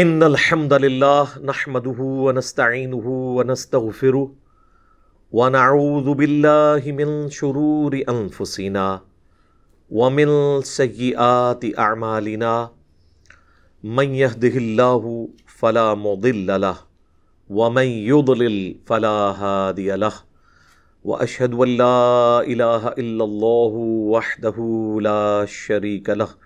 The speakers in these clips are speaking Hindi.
इन अलहमदल्ला नहमदू वनस्तिन वनस्तफ़िर वनाउज़ुबिल्लिमिन शरूर अनफुसिना वमिल सयात आमालिना मैहदिल्ला फ़ला मोदिल्ला वमन युदलिल फ़ला हादिया व अशद वल्ला इलाह वहदहू ला शरीक लह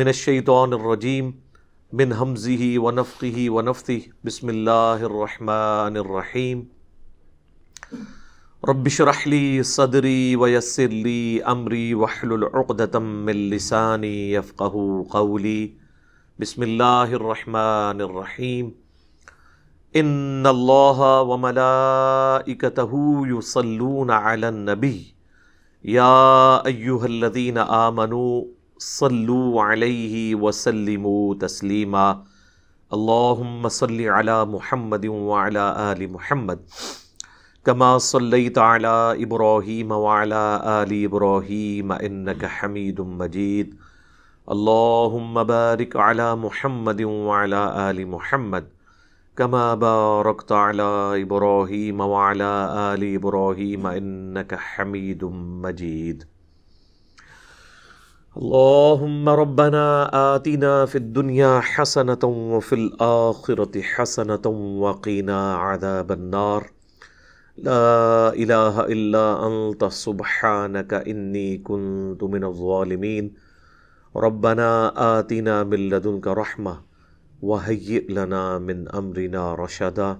من الشيطان الرجيم من همزه ونفخه ونفثه بسم الله الرحمن الرحيم رب اشرح لي صدري ويسر لي امري واحلل عقدة من لساني يفقه قولي بسم الله الرحمن الرحيم ان الله وملائكته يصلون على النبي يا ايها الذين امنوا صلوا عليه وسلموا تسليما اللهم صل على محمد وعلى ال محمد كما صليت على ابراهيم وعلى ال ابراهيم انك حميد مجيد اللهم بارك على محمد وعلى ال محمد كما باركت على ابراهيم وعلى ال ابراهيم انك حميد مجيد اللهم ربنا آتنا في الدنيا حسنة وفي الآخرة حسنة وقنا عذاب النار لا إله إلا أنت سبحانك إني كنت من الظالمين ربنا آتنا من لدنك رحمة وهيئ لنا من أمرنا رشدا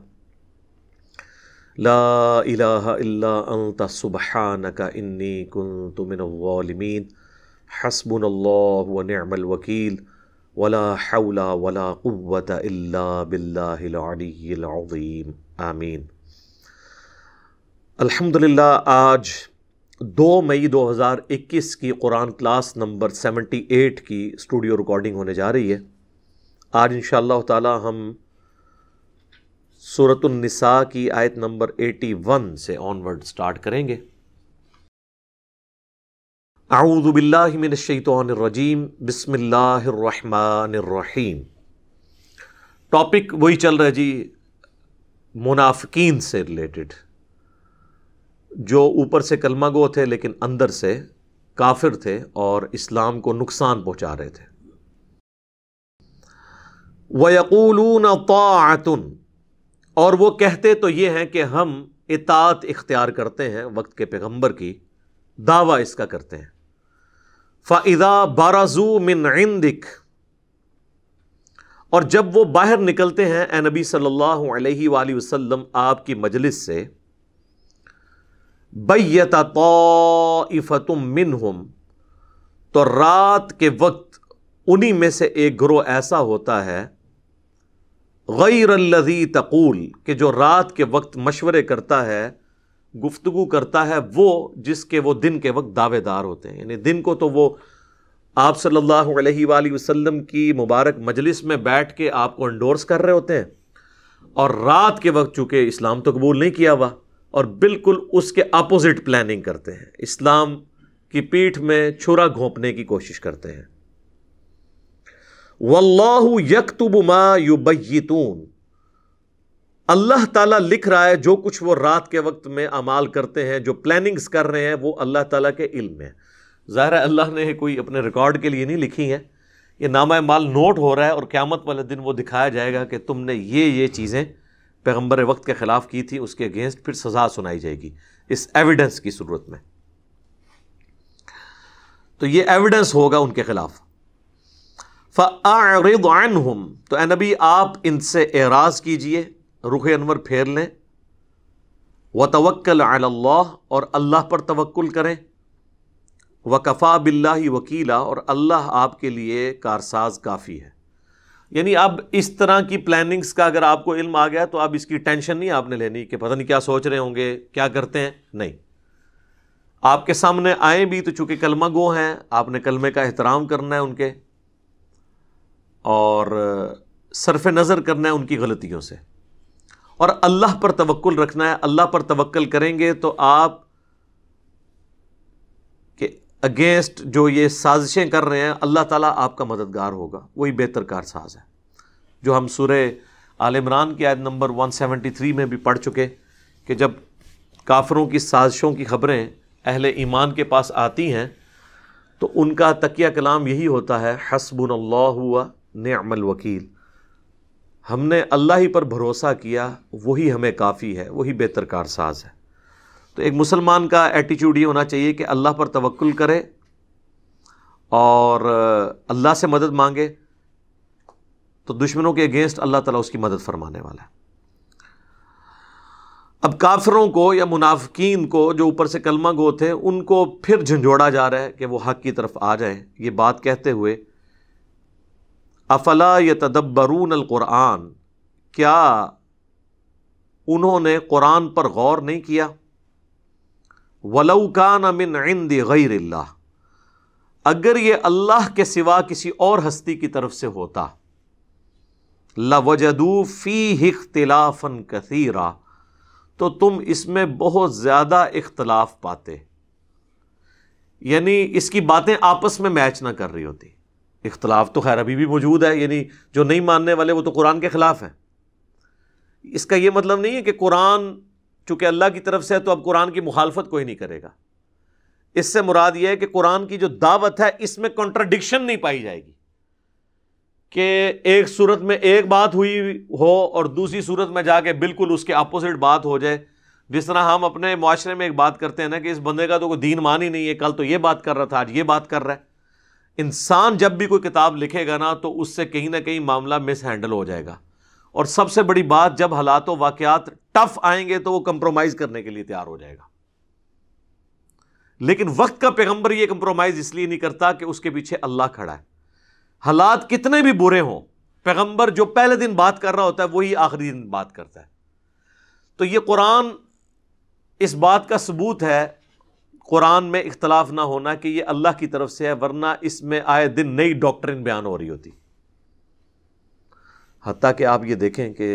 لا إله إلا أنت سبحانك إني كنت من الظالمين हसबुन नमल वकील वला हौला वला क़ुवत इल्ला बिल्लाम आमीन अल्हम्दुलिल्लाह आज दो मई 2021 की कुरान क्लास नंबर 78 की स्टूडियो रिकॉर्डिंग होने जा रही है आज इन ताला हम सूरतुलनिसा की आयत नंबर 81 से ऑनवर्ड स्टार्ट करेंगे الرحمن बसमीम टॉपिक वही चल रहा है जी मुनाफिकीन से रिलेटेड जो ऊपर से कलमा गो थे लेकिन अंदर से काफिर थे और इस्लाम को नुकसान पहुंचा रहे थे वयकूलून तातुन और वो कहते तो ये हैं कि हम इतात इख्तियार करते हैं वक्त के पैगंबर की दावा इसका करते हैं फ़ाइदा बाराजू मिन इंदिक और जब वो बाहर निकलते हैं ए नबी सल्लल्लाहु अलैहि वसल्लम आपकी मजलिस से बैता मिन हम तो रात के वक्त उन्हीं में से एक ग्रोह ऐसा होता है गैर तकूल कि जो रात के वक्त मशवरे करता है गुफ्तगु करता है वो जिसके वो दिन के वक्त दावेदार होते हैं यानी दिन को तो वो आप सल्लल्लाहु अलैहि वसल्लम की मुबारक मजलिस में बैठ के आपको इंडोर्स कर रहे होते हैं और रात के वक्त चूँकि इस्लाम तो कबूल नहीं किया हुआ और बिल्कुल उसके अपोजिट प्लानिंग करते हैं इस्लाम की पीठ में छुरा घोंपने की कोशिश करते हैं वल्लाह यकतुब मा युबैतून अल्लाह ताला लिख रहा है जो कुछ वो रात के वक्त में अमाल करते हैं जो प्लानिंग्स कर रहे हैं वो अल्लाह ताला के इल्म में ज़ाहिर है अल्लाह ने कोई अपने रिकॉर्ड के लिए नहीं लिखी है ये नामा माल नोट हो रहा है और क़्यामत वाले दिन वो दिखाया जाएगा कि तुमने ये ये चीज़ें पैगम्बर वक्त के ख़िलाफ़ की थी उसके अगेंस्ट फिर सज़ा सुनाई जाएगी इस एविडेंस की सूरत में तो ये एविडेंस होगा उनके ख़िलाफ़ फ़ारदान तो नबी आप इनसे एराज़ कीजिए रुख अनवर फेर लें व तवक्ल अल्लाह और अल्लाह पर तवक्ल करें वकफ़ा बिल्ला वकीला और अल्लाह आपके लिए कारसाज काफ़ी है यानी अब इस तरह की प्लानिंग्स का अगर आपको इल्म आ गया तो अब इसकी टेंशन नहीं आपने लेनी कि पता नहीं क्या सोच रहे होंगे क्या करते हैं नहीं आपके सामने आए भी तो चूँकि कलमा गो हैं आपने कलमे का एहतराम करना है उनके और सरफ नज़र करना है उनकी गलतियों से और अल्लाह पर तवक्ल रखना है अल्लाह पर तवक्ल करेंगे तो आप के अगेंस्ट जो ये साजिशें कर रहे हैं अल्लाह ताला आपका मददगार होगा वही बेहतर साज है जो हम सूर आल इमरान की आयत नंबर 173 में भी पढ़ चुके कि जब काफरों की साजिशों की खबरें अहल ईमान के पास आती हैं तो उनका तकिया कलाम यही होता है अल्लाह हुआ नमल वकील हमने अल्लाह ही पर भरोसा किया वही हमें काफ़ी है वही बेहतर कारसाज है तो एक मुसलमान का एटीट्यूड ये होना चाहिए कि अल्लाह पर तवक्ल करे और अल्लाह से मदद मांगे तो दुश्मनों के अगेंस्ट अल्लाह ताला उसकी मदद फरमाने वाला है अब काफरों को या मुनाफिकीन को जो ऊपर से कलमा गो थे उनको फिर झंझोड़ा जा रहा है कि वो हक की तरफ आ जाएं ये बात कहते हुए अफला य तदब्बरून अल क़ुरान क्या उन्होंने कुरान पर गौर नहीं किया वलौकान अमिन इंद गैर अगर ये अल्लाह के सिवा किसी और हस्ती की तरफ से होता लवजदू फ़ी इख्तलाफन कसीरा तो तुम इसमें बहुत ज़्यादा इख्तलाफ पाते यानी इसकी बातें आपस में मैच ना कर रही होती इख्तलाफ तो खैर अभी भी मौजूद है यानी जो नहीं मानने वाले वो तो कुरान के ख़िलाफ़ हैं इसका ये मतलब नहीं है कि कुरान चूँकि अल्लाह की तरफ से है तो अब कुरान की मुखालफत कोई नहीं करेगा इससे मुराद ये है कि कुरान की जो दावत है इसमें कॉन्ट्राडिक्शन नहीं पाई जाएगी कि एक सूरत में एक बात हुई हो और दूसरी सूरत में जाके बिल्कुल उसके अपोजिट बात हो जाए जिस तरह हम अपने माशरे में एक बात करते हैं ना कि इस बंदे का तो कोई दीन मान ही नहीं है कल तो ये बात कर रहा था आज ये बात कर रहा है इंसान जब भी कोई किताब लिखेगा ना तो उससे कहीं ना कहीं मामला मिस हैंडल हो जाएगा और सबसे बड़ी बात जब हालात व टफ आएंगे तो वो कंप्रोमाइज़ करने के लिए तैयार हो जाएगा लेकिन वक्त का पैगंबर ये कंप्रोमाइज़ इसलिए नहीं करता कि उसके पीछे अल्लाह खड़ा है हालात कितने भी बुरे हों पैगंबर जो पहले दिन बात कर रहा होता है वही आखिरी दिन बात करता है तो यह कुरान इस बात का सबूत है कुरान में इख्तलाफ ना होना कि ये अल्लाह की तरफ से है वरना इसमें आए दिन नई डॉक्ट्रिन बयान हो रही होती हती कि आप ये देखें कि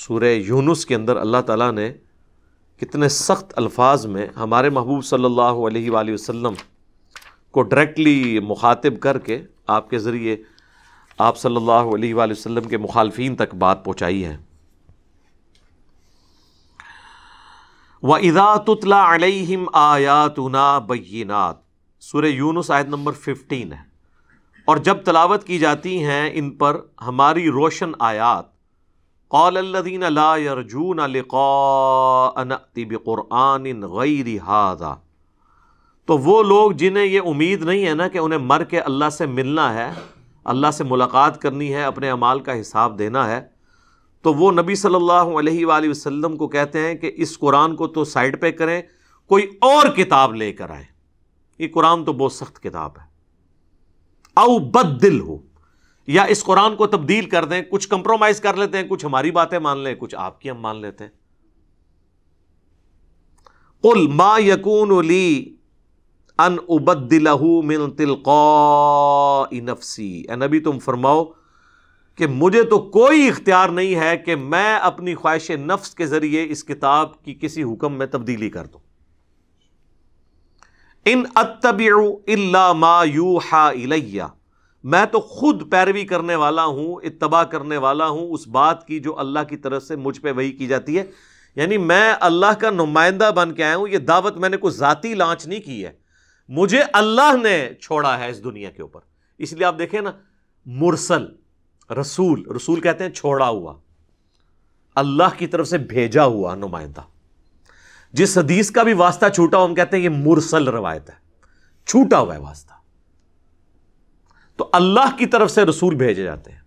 सूर्य यूनुस के अंदर अल्लाह ताला ने कितने सख्त अल्फाज में हमारे महबूब सल्लल्लाहु अलैहि वसल्लम को डायरेक्टली मुखातिब करके आपके ज़रिए आप सल्लल्लाहु अलैहि वसल्लम के मुखालफी तक बात पहुँचाई है व इज़ातलाम आयातना बैनात सुर यूनुस आयत नंबर फिफ्टीन है और जब तलावत की जाती हैं इन पर हमारी रोशन आयात कौल्लिन लाजून लक़ानबिक़ुरान गैर हादा तो वो लोग जिन्हें ये उम्मीद नहीं है ना कि उन्हें मर के अल्लाह से मिलना है अल्लाह से मुलाकात करनी है अपने अमाल का हिसाब देना है तो वो नबी सल्लल्लाहु अलैहि वसल्लम को कहते हैं कि इस कुरान को तो साइड पे करें कोई और किताब लेकर आए ये कुरान तो बहुत सख्त किताब है आउ बदल हो या इस कुरान को तब्दील कर दें कुछ कंप्रोमाइज कर लेते हैं कुछ हमारी बातें मान लें कुछ आपकी हम मान लेते हैं उल मा यकून ली अन उबदिलहू मिन तिलका नफसी नबी तुम फरमाओ कि मुझे तो कोई इख्तियार नहीं है कि मैं अपनी ख्वाहिश नफ्स के ज़रिए इस किताब की किसी हुक्म में तब्दीली कर दूँ इन मा अतबयू इलैया मैं तो खुद पैरवी करने वाला हूं इतबा करने वाला हूं उस बात की जो अल्लाह की तरफ से मुझ पर वही की जाती है यानी मैं अल्लाह का नुमाइंदा बन के आया हूं यह दावत मैंने कोई ज़ाती लांच नहीं की है मुझे अल्लाह ने छोड़ा है इस दुनिया के ऊपर इसलिए आप देखें ना मुरसल रसूल रसूल कहते हैं छोड़ा हुआ अल्लाह की तरफ से भेजा हुआ नुमाइंदा जिस हदीस का भी वास्ता छूटा हम कहते हैं ये मुरसल रवायत है छूटा हुआ है वास्ता तो अल्लाह की तरफ से रसूल भेजे जाते हैं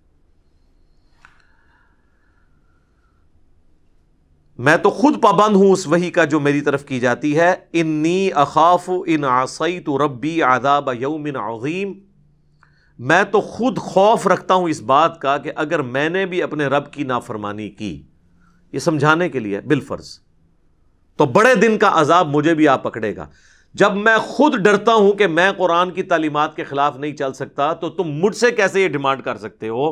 मैं तो खुद पाबंद हूं उस वही का जो मेरी तरफ की जाती है इन्नी अखाफ इन आसई तो रबी आदाब यौमिन अजीम मैं तो खुद खौफ रखता हूं इस बात का कि अगर मैंने भी अपने रब की नाफरमानी की ये समझाने के लिए बिलफर्ज तो बड़े दिन का अजाब मुझे भी आप पकड़ेगा जब मैं खुद डरता हूं कि मैं कुरान की तालीमत के खिलाफ नहीं चल सकता तो तुम मुझसे कैसे यह डिमांड कर सकते हो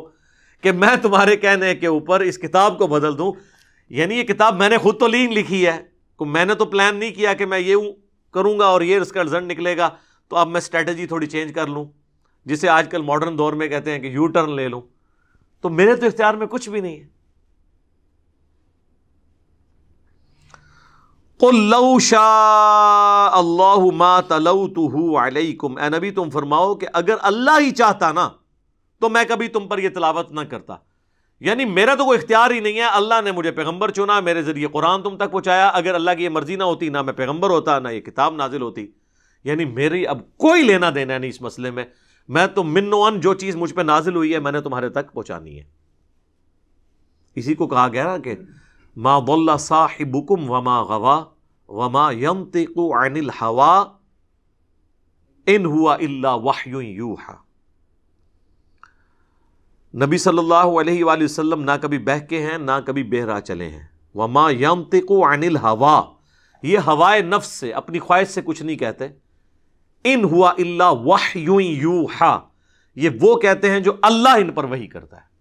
कि मैं तुम्हारे कहने के ऊपर इस किताब को बदल दूं यानी यह किताब मैंने खुद तो लीन लिखी है तो मैंने तो प्लान नहीं किया कि मैं ये करूंगा और ये इसका रिजल्ट निकलेगा तो अब मैं स्ट्रेटजी थोड़ी चेंज कर लूँ जिसे आजकल मॉडर्न दौर में कहते हैं कि यू टर्न ले लो तो मेरे तो इख्तियार में कुछ भी नहीं है नबी तुम फरमाओ कि अगर अल्लाह ही चाहता ना तो मैं कभी तुम पर यह तलावत ना करता यानी मेरा तो कोई इख्तियार ही नहीं है अल्लाह ने मुझे पैगंबर चुना मेरे ज़रिए कुरान तुम तक पहुंचाया अगर अल्लाह की यह मर्ज़ी ना होती ना मैं पैगंबर होता ना ये किताब नाजिल होती यानी मेरी अब कोई लेना देना नहीं इस मसले में मैं तो मिनोन जो चीज मुझ पर नाजिल हुई है मैंने तुम्हारे तक पहुंचानी है इसी को कहा गया ना कि मा वल्ला साहिबुकुम वमा गवा वमा यम अनिल हवा इन हुआ इल्ला वाह्यू यूहा नबी सल्लल्लाहु अलैहि वसल्लम ना कभी बहके हैं ना कभी बेहरा चले हैं वमा यम तिकु अनिल हवा ये हवाए नफ्स से अपनी ख्वाहिश से कुछ नहीं कहते इन हुआ इल्ला वाह यू यू हा ये वो कहते हैं जो अल्लाह इन पर वही करता है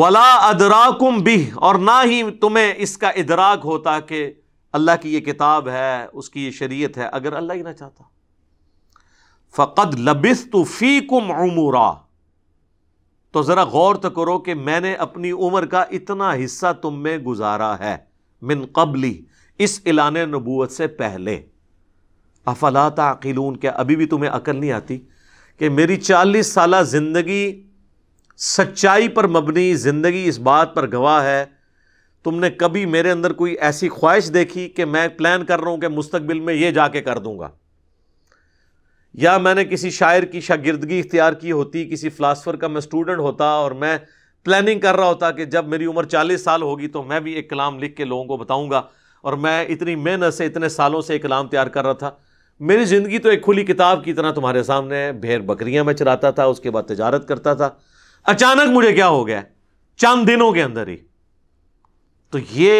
वला अदराकुम भी और ना ही तुम्हें इसका इदराक होता कि अल्लाह की ये किताब है उसकी ये शरीयत है अगर अल्लाह ही ना चाहता फ़कद लबिस तो फ़ी कुम उमूरा तो ज़रा गौर तो करो कि मैंने अपनी उम्र का इतना हिस्सा तुम में गुजारा है मिन कबली इस एलान नबूत से पहले अफला ताकिलून क्या अभी भी तुम्हें अकल नहीं आती कि मेरी चालीस साल ज़िंदगी सच्चाई पर मबनी ज़िंदगी इस बात पर गवाह है तुमने कभी मेरे अंदर कोई ऐसी ख्वाहिश देखी कि मैं प्लान कर रहा हूँ कि मुस्तबिल में ये जाके कर दूँगा या मैंने किसी शायर की शागिर्दगी इख्तियार की होती किसी फ़िलासफ़र का मैं स्टूडेंट होता और मैं प्लानिंग कर रहा होता कि जब मेरी उम्र चालीस साल होगी तो मैं भी एक कलाम लिख के लोगों को बताऊँगा और मैं इतनी मेहनत से इतने सालों से एक कलाम तैयार कर रहा था मेरी ज़िंदगी तो एक खुली किताब की तरह तुम्हारे सामने है भेड़ बकरियाँ मैं चलाता था उसके बाद तजारत करता था अचानक मुझे क्या हो गया चंद दिनों के अंदर ही तो ये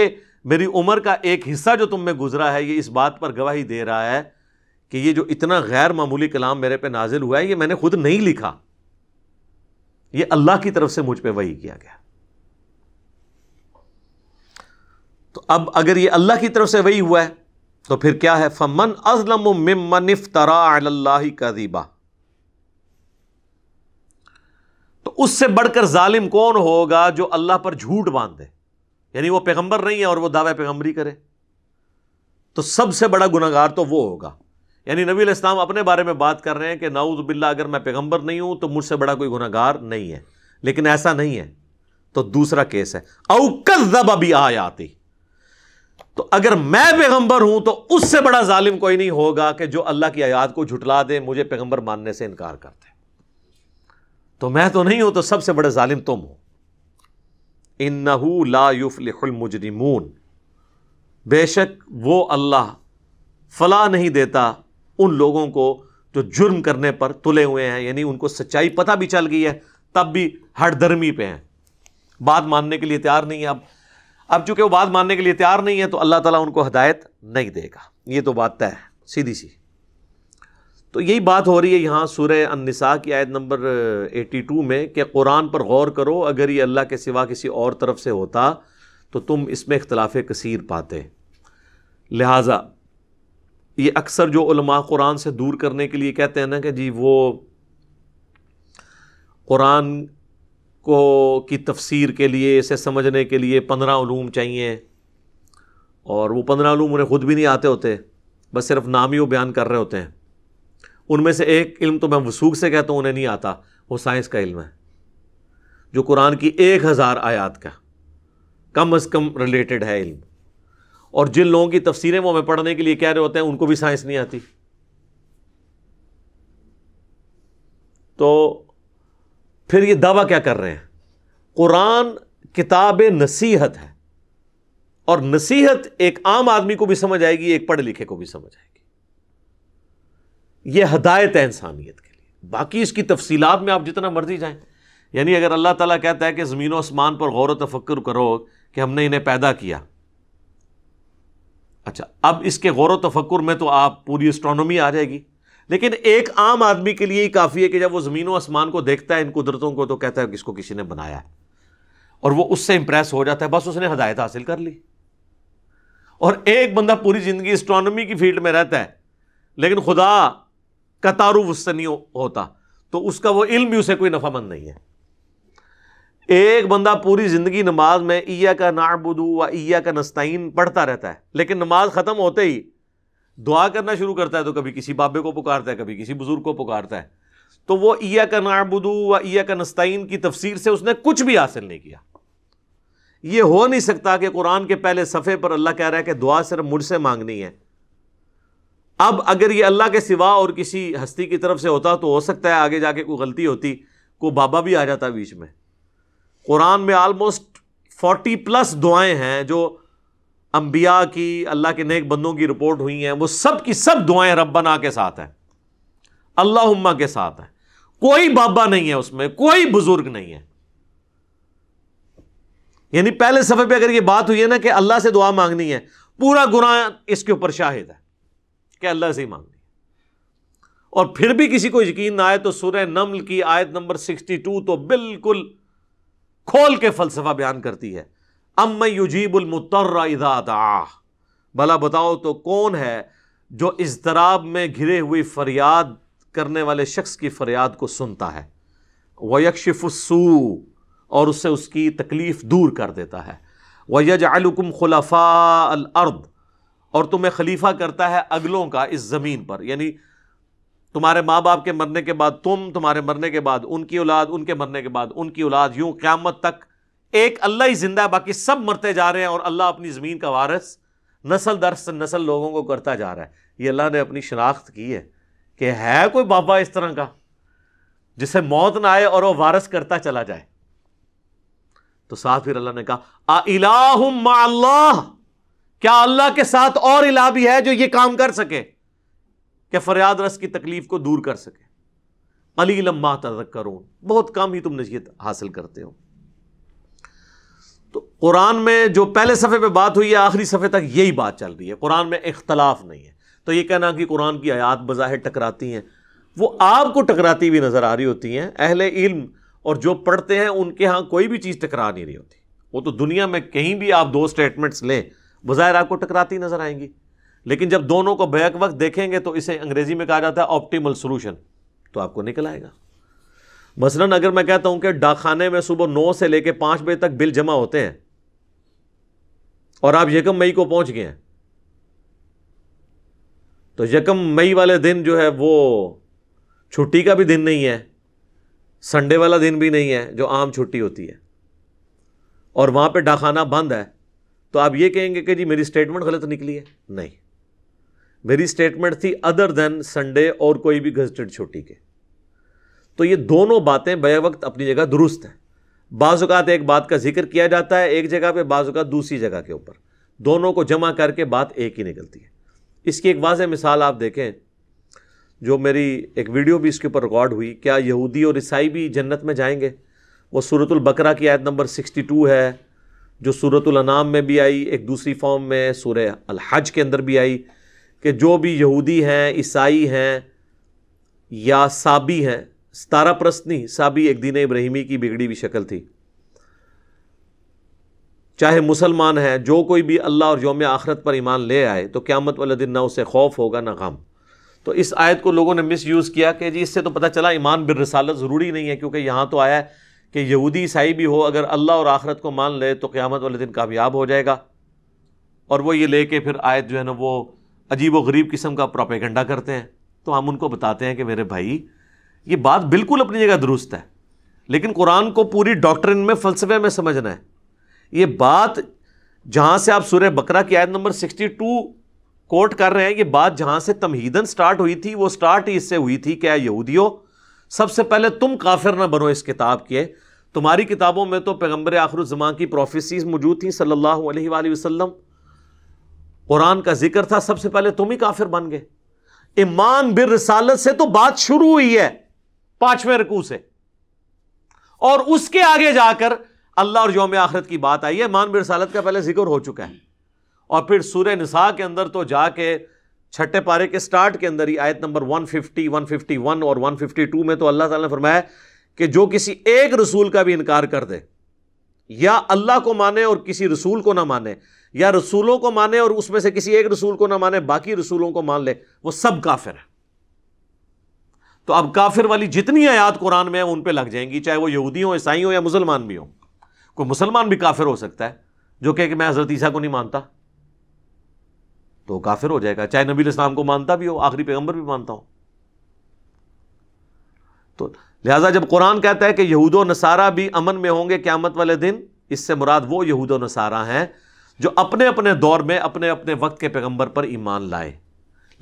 मेरी उम्र का एक हिस्सा जो तुम में गुजरा है ये इस बात पर गवाही दे रहा है कि ये जो इतना गैर मामूली कलाम मेरे पे नाजिल हुआ है ये मैंने खुद नहीं लिखा ये अल्लाह की तरफ से मुझ पे वही किया गया तो अब अगर ये अल्लाह की तरफ से वही हुआ है तो फिर क्या है फमन अजलम ममन इफ्तरा कदीबा तो उससे बढ़कर जालिम कौन होगा जो अल्लाह पर झूठ बांध दे यानी वह पैगंबर नहीं है और वह दावा पैगंबरी करे तो सबसे बड़ा गुनागार तो वह होगा यानी नबी इस्लाम अपने बारे में बात कर रहे हैं कि नाउज बिल्ला अगर मैं पैगंबर नहीं हूं तो मुझसे बड़ा कोई गुनागार नहीं है लेकिन ऐसा नहीं है तो दूसरा केस है जब अभी आयाती तो अगर मैं पैगंबर हूं तो उससे बड़ा जालिम कोई नहीं होगा कि जो अल्लाह की आयात को झुटला दे मुझे पैगंबर मानने से इनकार कर दे तो मैं तो नहीं हूं तो सबसे बड़े जालिम तुम हो इन नहू लायुफलमुजरिमून बेशक वो अल्लाह फला नहीं देता उन लोगों को जो जुर्म करने पर तुले हुए हैं यानी उनको सच्चाई पता भी चल गई है तब भी हटदर्मी पे हैं बात मानने के लिए तैयार नहीं है अब अब चूंकि वो बात मानने के लिए तैयार नहीं है तो अल्लाह ताला उनको हदायत नहीं देगा ये तो बात तय है सीधी सी तो यही बात हो रही है यहाँ सुर अनसा की आयत नंबर 82 में कि कुरान पर गौर करो अगर ये अल्लाह के सिवा किसी और तरफ से होता तो तुम इसमें इख्तलाफ कसीर पाते लिहाजा ये अक्सर जो उलमा कुरान से दूर करने के लिए कहते हैं ना कि जी वो कुरान को की तफसीर के लिए इसे समझने के लिए पंद्रह ूम चाहिए और वो पंद्रह ूम उन्हें ख़ुद भी नहीं आते होते बस सिर्फ नाम ही वो बयान कर रहे होते हैं उनमें से एक इल्म तो मैं वसूख से कहता हूँ उन्हें नहीं आता वो साइंस का इल्म है जो कुरान की एक हज़ार आयात का कम अज़ कम रिलेटेड है इल्म और जिन लोगों की तफसीरें वो हमें पढ़ने के लिए कह रहे होते हैं उनको भी साइंस नहीं आती तो फिर ये दावा क्या कर रहे हैं कुरान किताब नसीहत है और नसीहत एक आम आदमी को भी समझ आएगी एक पढ़े लिखे को भी समझ आएगी यह हदायत है इंसानियत के लिए बाकी इसकी तफसीत में आप जितना मर्जी जाएं यानी अगर अल्लाह तला कहता है कि ज़मीन आसमान पर गौर तफक्र करो कि हमने इन्हें पैदा किया अच्छा अब इसके गौर तफक्र में तो आप पूरी एस्ट्रोनॉमी आ जाएगी लेकिन एक आम आदमी के लिए ही काफ़ी है कि जब वो ज़मीनों आसमान को देखता है इन कुदरतों को तो कहता है किसको किसी ने बनाया है और वो उससे इंप्रेस हो जाता है बस उसने हदायत हासिल कर ली और एक बंदा पूरी ज़िंदगी एस्ट्रोनॉमी की फील्ड में रहता है लेकिन खुदा का तारुफ उससे नहीं होता तो उसका वो इल्म भी उसे कोई नफामंद नहीं है एक बंदा पूरी ज़िंदगी नमाज में ईया का नाबुदू व ईया का नस्ताइन पढ़ता रहता है लेकिन नमाज ख़त्म होते ही दुआ करना शुरू करता है तो कभी किसी बाबे को पुकारता है कभी किसी बुजुर्ग को पुकारता है तो वो ईया का नाबुदू व ईया का नस्तीन की तफसीर से उसने कुछ भी हासिल नहीं किया ये हो नहीं सकता कि कुरान के पहले सफ़े पर अल्लाह कह रहा है कि दुआ सिर्फ मुझसे मांगनी है अब अगर ये अल्लाह के सिवा और किसी हस्ती की तरफ से होता तो हो सकता है आगे जाके कोई गलती होती को बाबा भी आ जाता बीच में कुरान में आलमोस्ट फोर्टी प्लस दुआएं हैं जो अम्बिया की अल्लाह के नेक बंदों की रिपोर्ट हुई है वो सब की सब दुआएं रब्बना के साथ हैं अल्लाह के साथ हैं कोई बाबा नहीं है उसमें कोई बुजुर्ग नहीं है यानी पहले सफ़े पर अगर ये बात हुई है ना कि अल्लाह से दुआ मांगनी है पूरा गुना इसके ऊपर शाहिद है कि अल्लाह से ही मांगनी है और फिर भी किसी को यकीन ना आए तो सुरह नमल की आयत नंबर सिक्सटी टू तो बिल्कुल खोल के फलसफा बयान करती है अम युजीबुलमुतर्रादा भला बताओ तो कौन है जो इस दराब में घिरे हुई फरियाद करने वाले शख्स की फरियाद को सुनता है वयकशिफसू और उससे उसकी तकलीफ़ दूर कर देता है व वयजालकुम खलफा अर्द और तुम्हें खलीफा करता है अगलों का इस ज़मीन पर यानी तुम्हारे माँ बाप के मरने के बाद तुम तुम्हारे मरने के बाद उनकी औलाद उनके मरने के बाद उनकी औलाद यूँ क़्यामत तक एक अल्लाह ही जिंदा है बाकी सब मरते जा रहे हैं और अल्लाह अपनी ज़मीन का वारस नसल दर नसल लोगों को करता जा रहा है ये अल्लाह ने अपनी शनाख्त की है कि है कोई बाबा इस तरह का जिसे मौत ना आए और वह वारस करता चला जाए तो साथ फिर अल्लाह ने कहा अला क्या अल्लाह के साथ और इला भी है जो ये काम कर सके कि फरियाद रस की तकलीफ को दूर कर सके अली लम्मा करो बहुत कम ही तुम नसीहत हासिल करते हो तो कुरान में जो पहले सफ़े पर बात हुई है आखिरी सफ़े तक यही बात चल रही है कुरान में इख्तलाफ नहीं है तो ये कहना कि कुरान की आयात बज़ाहिर टकराती हैं वो आपको टकराती हुई नज़र आ रही होती हैं अहल इल्म और जो पढ़ते हैं उनके यहाँ कोई भी चीज़ टकरा नहीं रही होती वो तो दुनिया में कहीं भी आप दो स्टेटमेंट्स लें बज़ाहिर आपको टकराती नज़र आएंगी लेकिन जब दोनों को बैक वक्त देखेंगे तो इसे अंग्रेज़ी में कहा जाता है ऑप्टीमल सोलूशन तो आपको निकल आएगा मसलन अगर मैं कहता हूं कि डाखाने में सुबह नौ से लेकर पांच बजे तक बिल जमा होते हैं और आप यकम मई को पहुंच गए हैं तो यकम मई वाले दिन जो है वो छुट्टी का भी दिन नहीं है संडे वाला दिन भी नहीं है जो आम छुट्टी होती है और वहां पर डाखाना बंद है तो आप ये कहेंगे कि जी मेरी स्टेटमेंट गलत निकली है नहीं मेरी स्टेटमेंट थी अदर देन संडे और कोई भी गजटेड छुट्टी के तो ये दोनों बातें बे वक्त अपनी जगह दुरुस्त हैं बाज़ात एक बात का जिक्र किया जाता है एक जगह पे बाज़ात दूसरी जगह के ऊपर दोनों को जमा करके बात एक ही निकलती है इसकी एक वाज मिसाल आप देखें जो मेरी एक वीडियो भी इसके ऊपर रिकॉर्ड हुई क्या यहूदी और ईसाई भी जन्नत में जाएंगे वो सूरतुल बकरा की आयत नंबर 62 है जो सूरतुल अनाम में भी आई एक दूसरी फॉर्म में सूर अलहज के अंदर भी आई कि जो भी यहूदी हैं ईसाई हैं या साबी हैं सतारा प्रस्तनी साबी एक दीन इब्राहिमी की बिगड़ी हुई शक्ल थी चाहे मुसलमान है जो कोई भी अल्लाह और योम आखरत पर ईमान ले आए तो क्यामत वाले दिन ना उसे खौफ होगा ना गम तो इस आयत को लोगों ने मिस यूज़ किया कि जी इससे तो पता चला ईमान बिर रसालत ज़रूरी नहीं है क्योंकि यहाँ तो आया है कि यहूदी ईसाई भी हो अगर अल्लाह और आखरत को मान ले तो क़्यामत वाले दिन कामयाब हो जाएगा और वो ये ले के फिर आयत जो है ना वो अजीब व गरीब किस्म का प्रोपेगेंडा करते हैं तो हम उनको बताते हैं कि मेरे भाई ये बात बिल्कुल अपनी जगह दुरुस्त है लेकिन कुरान को पूरी डॉक्ट्रिन में फ़लसफे में समझना है ये बात जहाँ से आप सूर्य बकरा की आयत नंबर सिक्सटी टू कोट कर रहे हैं ये बात जहाँ से तमहीदन स्टार्ट हुई थी वो स्टार्ट ही इससे हुई थी क्या यहूदियों सबसे पहले तुम काफिर ना बनो इस किताब के तुम्हारी किताबों में तो पैगम्बर आखर आखरुजमा की प्रोफेसीज मौजूद थी सल्लल्लाहु अलैहि वसल्लम कुरान का जिक्र था सबसे पहले तुम ही काफिर बन गए ईमान बिर रसालत से तो बात शुरू हुई है पांचवें रकू से और उसके आगे जाकर अल्लाह और योम आखरत की बात आई है मान बिरसालत का पहले जिक्र हो चुका है और फिर सूर्य निसा के अंदर तो जाके छठे पारे के स्टार्ट के अंदर ही आयत नंबर 150, 151 और 152 में तो अल्लाह ताला ने फरमाया कि जो किसी एक रसूल का भी इनकार कर दे या अल्लाह को माने और किसी रसूल को ना माने या रसूलों को माने और उसमें से किसी एक रसूल को ना माने बाकी रसूलों को मान ले वो सब काफिर है तो अब काफिर वाली जितनी आयात कुरान में है उन पर लग जाएंगी चाहे वो यहूदी हो ईसाई हो या मुसलमान भी हो कोई मुसलमान भी काफिर हो सकता है जो कहे कि मैं हज़रत ईसा को नहीं मानता तो काफिर हो जाएगा चाहे नबी इस्लाम को मानता भी हो आखिरी पैगंबर भी मानता हो तो लिहाजा जब कुरान कहता है कि यहूद नसारा भी अमन में होंगे क्यामत वाले दिन इससे मुराद वो यहूद नसारा हैं जो अपने अपने दौर में अपने अपने वक्त के पैगंबर पर ईमान लाए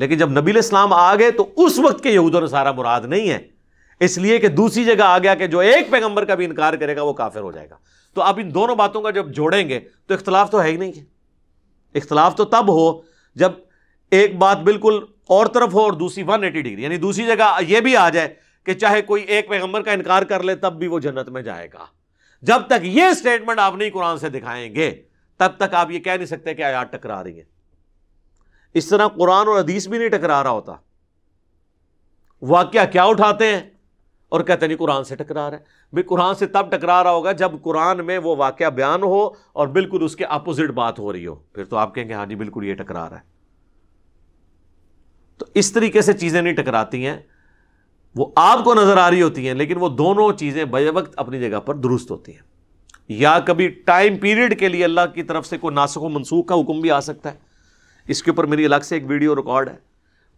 लेकिन जब नबील इस्लाम आ गए तो उस वक्त के यहूद और सारा मुराद नहीं है इसलिए कि दूसरी जगह आ गया कि जो एक पैगंबर का भी इनकार करेगा वो काफिर हो जाएगा तो आप इन दोनों बातों का जब जोड़ेंगे तो इख्तलाफ तो है ही नहीं है इख्तलाफ तो तब हो जब एक बात बिल्कुल और तरफ हो और दूसरी वन एटी डिग्री यानी दूसरी जगह यह भी आ जाए कि चाहे कोई एक पैगंबर का इनकार कर ले तब भी वो जन्नत में जाएगा जब तक यह स्टेटमेंट आप नहीं कुरान से दिखाएंगे तब तक आप ये कह नहीं सकते कि आयात टकरा रही है इस तरह कुरान और हदीस भी नहीं टकरा रहा होता वाक्य क्या उठाते हैं और कहते नहीं कुरान से टकरा रहा है भाई कुरान से तब टकरा रहा होगा जब कुरान में वो वाक्य बयान हो और बिल्कुल उसके अपोजिट बात हो रही हो फिर तो आप कहेंगे हाँ जी बिल्कुल ये टकरा रहा है तो इस तरीके से चीज़ें नहीं टकराती हैं वो आपको नज़र आ रही होती हैं लेकिन वो दोनों चीज़ें बज वक्त अपनी जगह पर दुरुस्त होती हैं या कभी टाइम पीरियड के लिए अल्लाह की तरफ से कोई नासको मनसूख का हुक्म भी आ सकता है इसके ऊपर मेरी अलग से एक वीडियो रिकॉर्ड है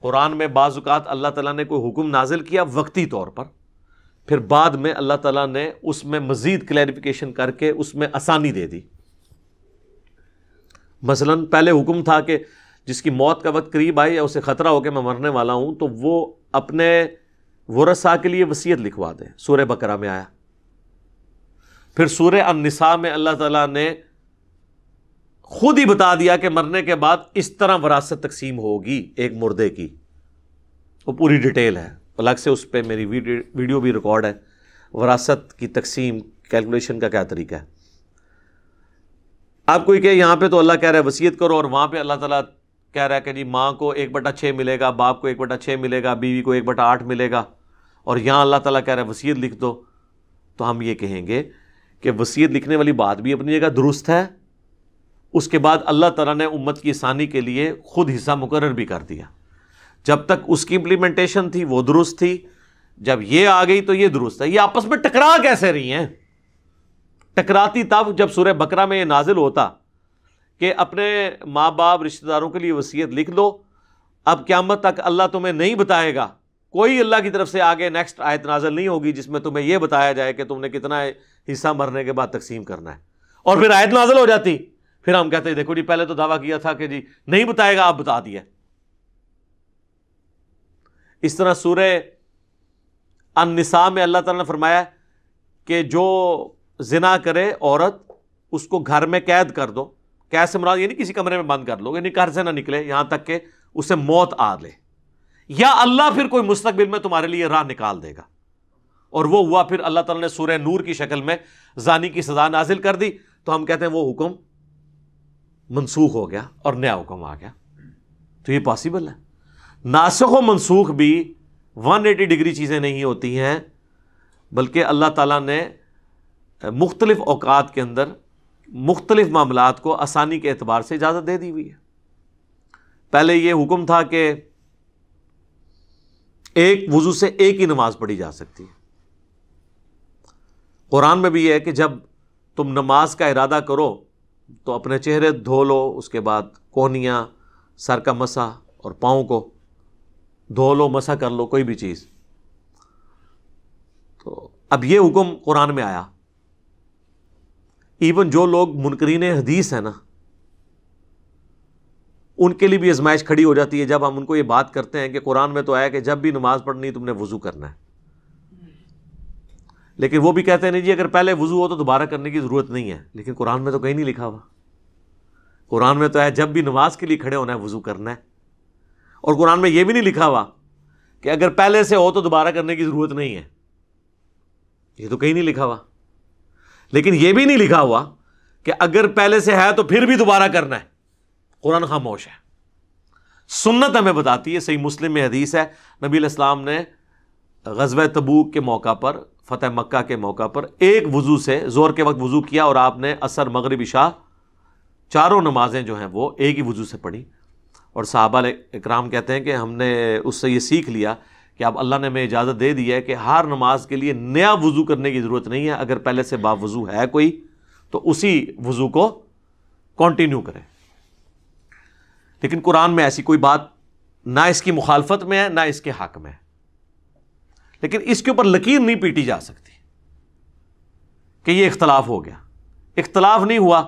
कुरान में बाज़ात अल्लाह तला ने कोई हुक्म नाजिल किया वक्ती तौर पर फिर बाद में अल्लाह तला ने उसमें मज़ीद क्लैरिफिकेशन करके उसमें आसानी दे दी मसलन पहले हुक्म था कि जिसकी मौत का वक्त करीब आई या उसे ख़तरा हो कि मैं मरने वाला हूं तो वो अपने वरसा के लिए वसीयत लिखवा दें सूर्य बकरा में आया फिर सूर्य अनसा में अल्लाह ताला ने खुद ही बता दिया कि मरने के बाद इस तरह वरासत तकसीम होगी एक मुर्दे की वो पूरी डिटेल है अलग से उस पर मेरी वीडियो भी रिकॉर्ड है वरासत की तकसीम कैलकुलेशन का क्या तरीका है आप कोई कहे यहाँ पे तो अल्लाह कह रहा है वसीयत करो और वहाँ पे अल्लाह ताला कह रहा है कि जी माँ को एक बटा छः मिलेगा बाप को एक बटा छः मिलेगा बीवी को एक बटा आठ मिलेगा और यहाँ अल्लाह ताला कह रहा है वसीयत लिख दो तो हम ये कहेंगे कि वसीयत लिखने वाली बात भी अपनी जगह दुरुस्त है उसके बाद अल्लाह तला ने उम्मत की आसानी के लिए ख़ुद हिस्सा मुकर भी कर दिया जब तक उसकी इम्प्लीमेंटेशन थी वो दुरुस्त थी जब ये आ गई तो ये दुरुस्त है ये आपस में टकरा कैसे रही हैं टकराती तब जब सूर्य बकरा में ये नाजिल होता कि अपने माँ बाप रिश्तेदारों के लिए वसीयत लिख लो अब क्यामत तक अल्लाह तुम्हें नहीं बताएगा कोई अल्लाह की तरफ से आगे नेक्स्ट आयत नाजिल नहीं होगी जिसमें तुम्हें यह बताया जाए कि तुमने कितना हिस्सा मरने के बाद तकसीम करना है और फिर आयत नाजिल हो जाती फिर हम कहते हैं देखो जी पहले तो दावा किया था कि जी नहीं बताएगा आप बता दिए इस तरह सूर्य अनसा में अल्लाह ताला ने फरमाया कि जो जिना करे औरत उसको घर में कैद कर दो कैसे से मुराद यानी किसी कमरे में बंद कर लो यानी घर से ना निकले यहां तक के उसे मौत आ ले या अल्लाह फिर कोई मुस्तबिल में तुम्हारे लिए राह निकाल देगा और वो हुआ फिर अल्लाह ताला ने सूर्य नूर की शक्ल में जानी की सजा नाजिल कर दी तो हम कहते हैं वो हुक्म मनसूख हो गया और नया हुक्म आ गया तो ये पॉसिबल है नासख व मनसूख भी 180 डिग्री चीज़ें नहीं होती हैं बल्कि अल्लाह ताला ने मुख्तलिफ़ अवकात के अंदर मुख्तलिफ़ मामला को आसानी के अतबार से इजाज़त दे दी हुई है पहले ये हुक्म था कि एक वज़ू से एक ही नमाज़ पढ़ी जा सकती है कुरान में भी यह है कि जब तुम नमाज का इरादा करो तो अपने चेहरे धो लो उसके बाद कोहनियाँ सर का मसा और पाँव को धो लो मसा कर लो कोई भी चीज़ तो अब ये हुक्म कुरान में आया इवन जो लोग मुनकरीन हदीस हैं ना उनके लिए भी आजमाइश खड़ी हो जाती है जब हम उनको ये बात करते हैं कि कुरान में तो आया कि जब भी नमाज़ पढ़नी तुमने वज़ू करना है लेकिन वो भी कहते हैं नहीं जी अगर पहले वज़ू हो तो दोबारा करने की ज़रूरत नहीं है लेकिन कुरान में तो कहीं नहीं लिखा हुआ कुरान में तो है जब भी नमाज के लिए खड़े होना है वज़ू करना है और कुरान में यह भी नहीं लिखा हुआ कि अगर पहले से हो तो दोबारा करने की ज़रूरत नहीं है ये तो कहीं नहीं लिखा हुआ लेकिन यह भी नहीं लिखा हुआ कि अगर पहले से है तो फिर भी दोबारा करना है कुरान खामोश है सुन्नत हमें बताती है सही मुस्लिम में हदीस है नबी इस्लाम ने गजब तबूक के मौका पर फतेह मक्का के मौका पर एक वज़ू से ज़ोर के वक्त वज़ू किया और आपने असर मगरब शाह चारों नमाजें जो हैं वो एक ही वज़ू से पढ़ी और साहबा इकराम कहते हैं कि हमने उससे ये सीख लिया कि अब अल्लाह ने हमें इजाज़त दे दी है कि हर नमाज के लिए नया वज़ू करने की ज़रूरत नहीं है अगर पहले से बावज़ू है कोई तो उसी वज़ू को कंटिन्यू करें लेकिन कुरान में ऐसी कोई बात ना इसकी मुखालफत में है ना इसके हक में है लेकिन इसके ऊपर लकीर नहीं पीटी जा सकती कि ये इख्तलाफ हो गया इख्तलाफ नहीं हुआ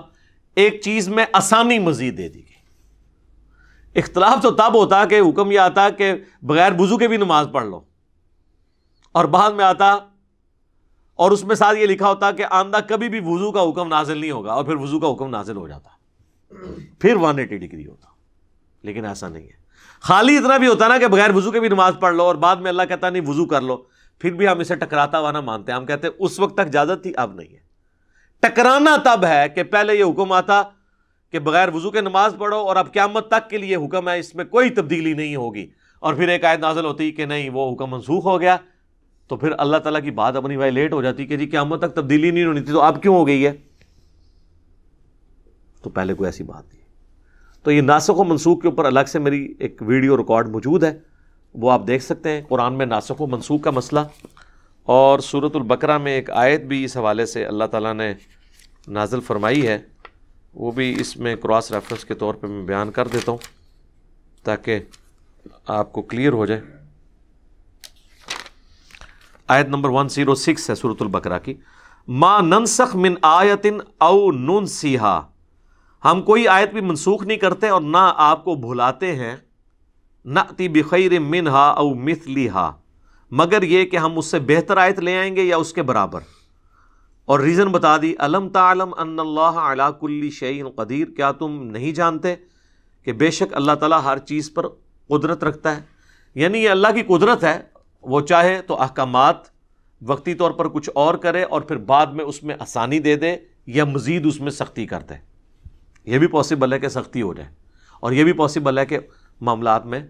एक चीज़ में आसानी मजीद दे दी गई इख्तलाफ तो तब होता कि हुक्म यह आता कि बगैर बुजू के भी नमाज पढ़ लो और बाद में आता और उसमें साथ ये लिखा होता कि आंदा कभी भी वजू का हुक्म नाजिल नहीं होगा और फिर वजू का हुक्म नाजिल हो जाता फिर 180 डिग्री होता लेकिन ऐसा नहीं है खाली इतना भी होता ना कि बगैर वजू के भी नमाज पढ़ लो और बाद में अल्लाह कहता नहीं वजू कर लो फिर भी हम इसे टकराता हुआ ना मानते हैं हम कहते हैं उस वक्त तक इजाजत थी अब नहीं है टकराना तब है कि पहले यह हुक्म आता कि बगैर वजू के नमाज पढ़ो और अब क्यामत तक के लिए हुक्म है इसमें कोई तब्दीली नहीं होगी और फिर एक आयत नाजल होती कि नहीं वो हुक्म मनसूख हो गया तो फिर अल्लाह ताला की बात अपनी लेट हो जाती कि जी क्यामत तक तब्दीली नहीं होनी थी तो अब क्यों हो गई है तो पहले कोई ऐसी बात नहीं तो ये नासक व मनसूख के ऊपर अलग से मेरी एक वीडियो रिकॉर्ड मौजूद है वो आप देख सकते हैं कुरान में नासक व मनसूख का मसला और सूरत में एक आयत भी इस हवाले से अल्लाह ताला ने नाजल फरमाई है वो भी इसमें क्रॉस रेफरेंस के तौर पे मैं बयान कर देता हूँ ताकि आपको क्लियर हो जाए आयत नंबर वन जीरो सिक्स है सूरतुलबकरा की माँ नन सख मिन आयतिन अव नून सिहा हम कोई आयत भी मनसूख नहीं करते और ना आपको भुलाते हैं नती बखैर मिन हा मिथ ली हा मगर ये कि हम उससे बेहतर आयत ले आएंगे या उसके बराबर और रीज़न बता दी अलम तालम अल्लाकुल्ली शयन कदीर क्या तुम नहीं जानते कि बेशक अल्लाह ताला हर चीज़ पर कुदरत रखता है यानी यह अल्लाह की कुदरत है वो चाहे तो अहकाम वक्ती तौर पर कुछ और करे और फिर बाद में उसमें आसानी दे दे या मज़ीद उसमें सख्ती कर दे यह भी पॉसिबल है कि सख्ती हो जाए और यह भी पॉसिबल है कि मामला में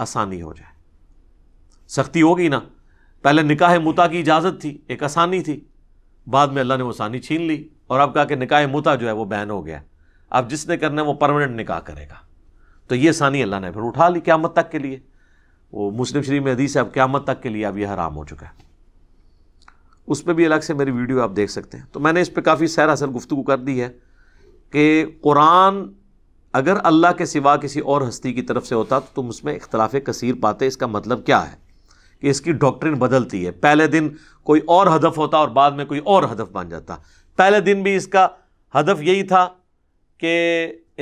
आसानी हो जाए सख्ती होगी ना पहले निकाह मुता की इजाज़त थी एक आसानी थी बाद में अल्लाह ने वो आसानी छीन ली और अब कहा कि निकाह मुता जो है वो बैन हो गया अब जिसने करना है वो परमानेंट निकाह करेगा तो ये आसानी अल्लाह ने फिर उठा ली क्यामत तक के लिए वो मुस्लिम शरीफ में हदीस है अब क्यामत तक के लिए अब यह हराम हो चुका है उस पर भी अलग से मेरी वीडियो आप देख सकते हैं तो मैंने इस पर काफ़ी सैर असर गुफ्तु कर दी है कि कुरान अगर अल्लाह के सिवा किसी और हस्ती की तरफ से होता तो तुम उसमें इख्तलाफ कसीर पाते इसका मतलब क्या है कि इसकी डॉक्ट्रिन बदलती है पहले दिन कोई और हदफ होता और बाद में कोई और हदफ बन जाता पहले दिन भी इसका हदफ यही था कि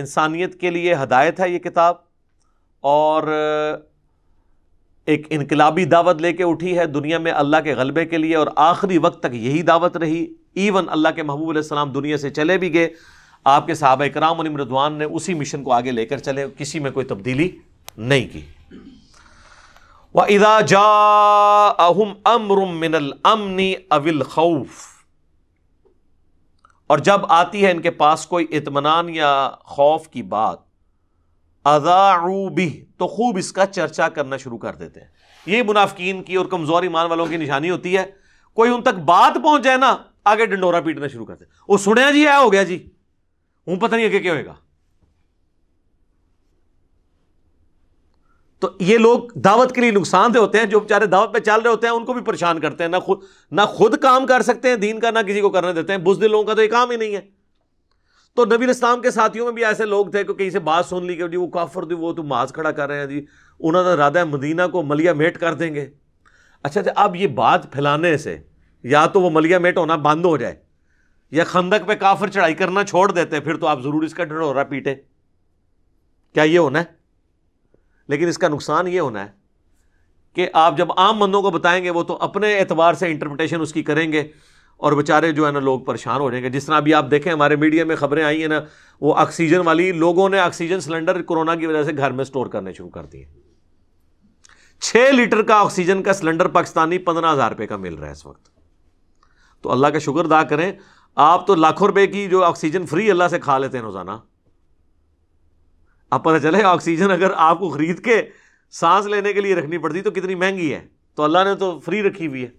इंसानियत के लिए हदायत है ये किताब और एक इनकलाबी दावत लेके उठी है दुनिया में अल्लाह के गलबे के लिए और आखिरी वक्त तक यही दावत रही इवन अल्लाह के महबूब सलाम दुनिया से चले भी गए आपके साहब कराम मरदवान ने उसी मिशन को आगे लेकर चले किसी में कोई तब्दीली नहीं की वह इदा जा अहम मिनल अमनी अविल खौफ और जब आती है इनके पास कोई इतमान या खौफ की बात अजारूबी तो खूब इसका चर्चा करना शुरू कर देते हैं ये मुनाफिकीन की और कमज़ोर ईमान वालों की निशानी होती है कोई उन तक बात पहुंच जाए ना आगे डंडोरा पीटना शुरू करते वो सुने जी आया हो गया जी हूं पता नहीं आगे क्या होगा तो ये लोग दावत के लिए नुकसान नुकसानदेह होते हैं जो बेचारे दावत पे चल रहे होते हैं उनको भी परेशान करते हैं ना खुद ना खुद काम कर सकते हैं दीन का ना किसी को करने देते हैं बुजदिल लोगों का तो ये काम ही नहीं है तो नबी इस्लाम के साथियों में भी ऐसे लोग थे कि कहीं से बात सुन ली कि वो काफर थी वो तो माज खड़ा कर रहे हैं जी उन्होंने तो राधा मदीना को मलिया मेट कर देंगे अच्छा अच्छा अब ये बात फैलाने से या तो वो मलिया मेट होना बंद हो जाए या खंदक पे काफर चढ़ाई करना छोड़ देते फिर तो आप जरूर इसका रहा पीटे क्या ये होना है लेकिन इसका नुकसान ये होना है कि आप जब आम बंदों को बताएंगे वो तो अपने एतवार से इंटरप्रटेशन उसकी करेंगे और बेचारे जो है ना लोग परेशान हो जाएंगे जिस तरह अभी आप देखें हमारे मीडिया में खबरें आई हैं ना वो ऑक्सीजन वाली लोगों ने ऑक्सीजन सिलेंडर कोरोना की वजह से घर में स्टोर करने शुरू कर दिए छह लीटर का ऑक्सीजन का सिलेंडर पाकिस्तानी पंद्रह हज़ार रुपये का मिल रहा है इस वक्त तो अल्लाह का शुक्र अदा करें आप तो लाखों रुपए की जो ऑक्सीजन फ्री अल्लाह से खा लेते हैं रोज़ाना आप पता चलेगा ऑक्सीजन अगर आपको ख़रीद के सांस लेने के लिए रखनी पड़ती तो कितनी महंगी है तो अल्लाह ने तो फ्री रखी हुई है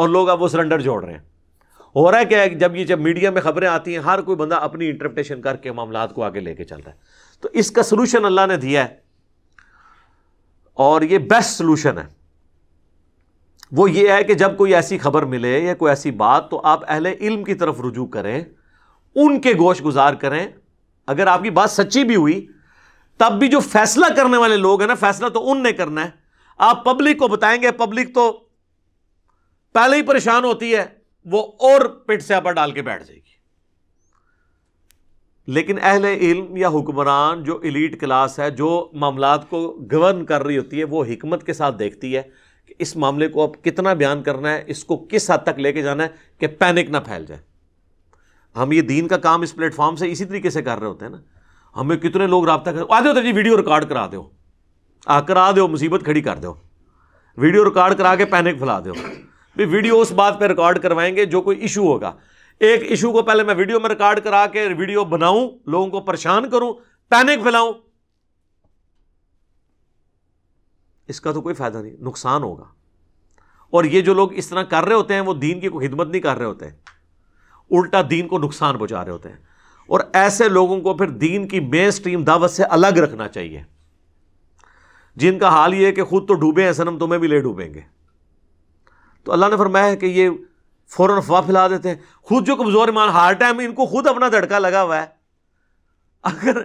और लोग अब वो सिलेंडर जोड़ रहे हैं हो रहा है क्या है जब ये जब मीडिया में खबरें आती हैं हर कोई बंदा अपनी इंटरप्रिटेशन करके मामला को आगे लेके चल रहा है तो इसका सोल्यूशन अल्लाह ने दिया है और ये बेस्ट सोल्यूशन है वो ये है कि जब कोई ऐसी खबर मिले या कोई ऐसी बात तो आप अहले इल्म की तरफ रुजू करें उनके गोश गुजार करें अगर आपकी बात सच्ची भी हुई तब भी जो फैसला करने वाले लोग हैं ना फैसला तो उनने करना है आप पब्लिक को बताएंगे पब्लिक तो पहले ही परेशान होती है वो और पिट से आपा डाल के बैठ जाएगी लेकिन अहल इल्म या हुक्मरान जो इलीट क्लास है जो मामला को गवर्न कर रही होती है वो हमत के साथ देखती है इस मामले को अब कितना बयान करना है इसको किस हद तक लेके जाना है कि पैनिक ना फैल जाए हम ये दीन का काम इस प्लेटफॉर्म से इसी तरीके से कर रहे होते हैं ना हमें कितने लोग रबता कर आ जाओ तो जी वीडियो रिकॉर्ड करा दो आ करा दो मुसीबत खड़ी कर दो वीडियो रिकॉर्ड करा के पैनिक फैला दो भी वीडियो उस बात पर रिकॉर्ड करवाएंगे जो कोई इशू होगा एक इशू को पहले मैं वीडियो में रिकॉर्ड करा के वीडियो बनाऊं लोगों को परेशान करूं पैनिक फैलाऊं इसका तो कोई फ़ायदा नहीं नुकसान होगा और ये जो लोग इस तरह कर रहे होते हैं वो दीन की कोई खिदमत नहीं कर रहे होते उल्टा दीन को नुकसान पहुंचा रहे होते हैं और ऐसे लोगों को फिर दीन की मेन स्ट्रीम दावत से अलग रखना चाहिए जिनका हाल ये है कि खुद तो डूबे हैं सनम तुम्हें भी ले डूबेंगे तो अल्लाह ने फरमाया है कि ये फौरन अफवाह फैला देते हैं खुद जो कमज़ोर ईमान हार टाइम इनको खुद अपना धड़का लगा हुआ है अगर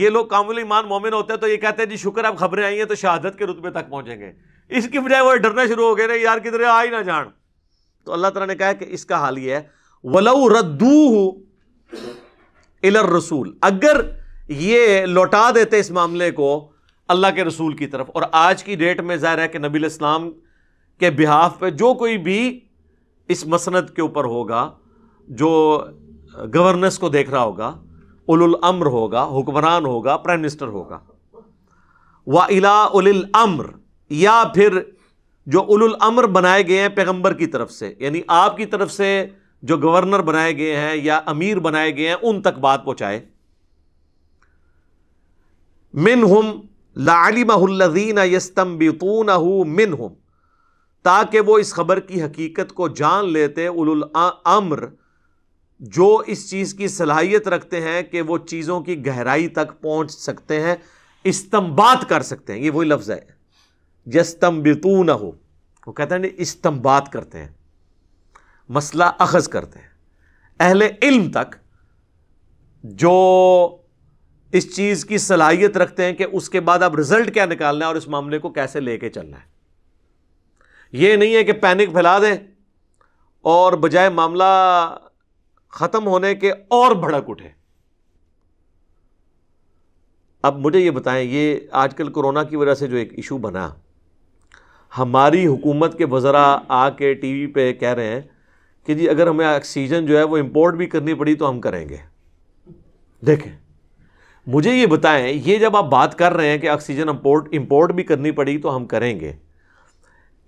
ये लोग कामिल ईमान मोमिन होते हैं तो ये कहते हैं जी शुक्र आप खबरें आई हैं तो शहादत के रुतबे तक पहुँचेंगे इसकी बजाय वो डरना शुरू हो गए ना यार किधर आ ही ना जान तो अल्लाह तला ने कहा कि इसका हाल ये है वलऊ रद्दू इलर रसूल अगर ये लौटा देते इस मामले को अल्लाह के रसूल की तरफ और आज की डेट में ज़ाहिर है कि नबी इस्लाम के बिहाफ पे जो कोई भी इस मसंद के ऊपर होगा जो गवर्नेंस को देख रहा होगा उलुलम्र होगा हुक्मरान होगा प्राइम मिनिस्टर होगा व इला उलिल या फिर जो उलुलम्र बनाए गए हैं पैगंबर की तरफ से यानी आपकी तरफ से जो गवर्नर बनाए गए हैं या अमीर बनाए गए हैं उन तक बात पहुंचाए मिन हम लालिमहल्लिन यस्तम्बितून मिन हम ताकि वो इस खबर की हकीकत को जान लेते उलुल अम्र जो इस चीज़ की सलाहियत रखते हैं कि वो चीज़ों की गहराई तक पहुंच सकते हैं इस्तम्बात कर सकते हैं ये वही लफ्ज़ है जस्तम्बितू ना हो वो कहते हैं इस्तम्बात करते हैं मसला अखज़ करते हैं अहले इल्म तक जो इस चीज़ की सलाहियत रखते हैं कि उसके बाद अब रिज़ल्ट क्या निकालना है और इस मामले को कैसे लेके चलना है ये नहीं है कि पैनिक फैला दें और बजाय मामला खत्म होने के और भड़क उठे अब मुझे ये बताएं ये आजकल कोरोना की वजह से जो एक इशू बना हमारी हुकूमत के वज़रा आके टीवी पे कह रहे हैं कि जी अगर हमें ऑक्सीजन जो है वो इम्पोर्ट भी करनी पड़ी तो हम करेंगे देखें मुझे ये बताएं ये जब आप बात कर रहे हैं कि ऑक्सीजन इम्पोर्ट इम्पोर्ट भी करनी पड़ी तो हम करेंगे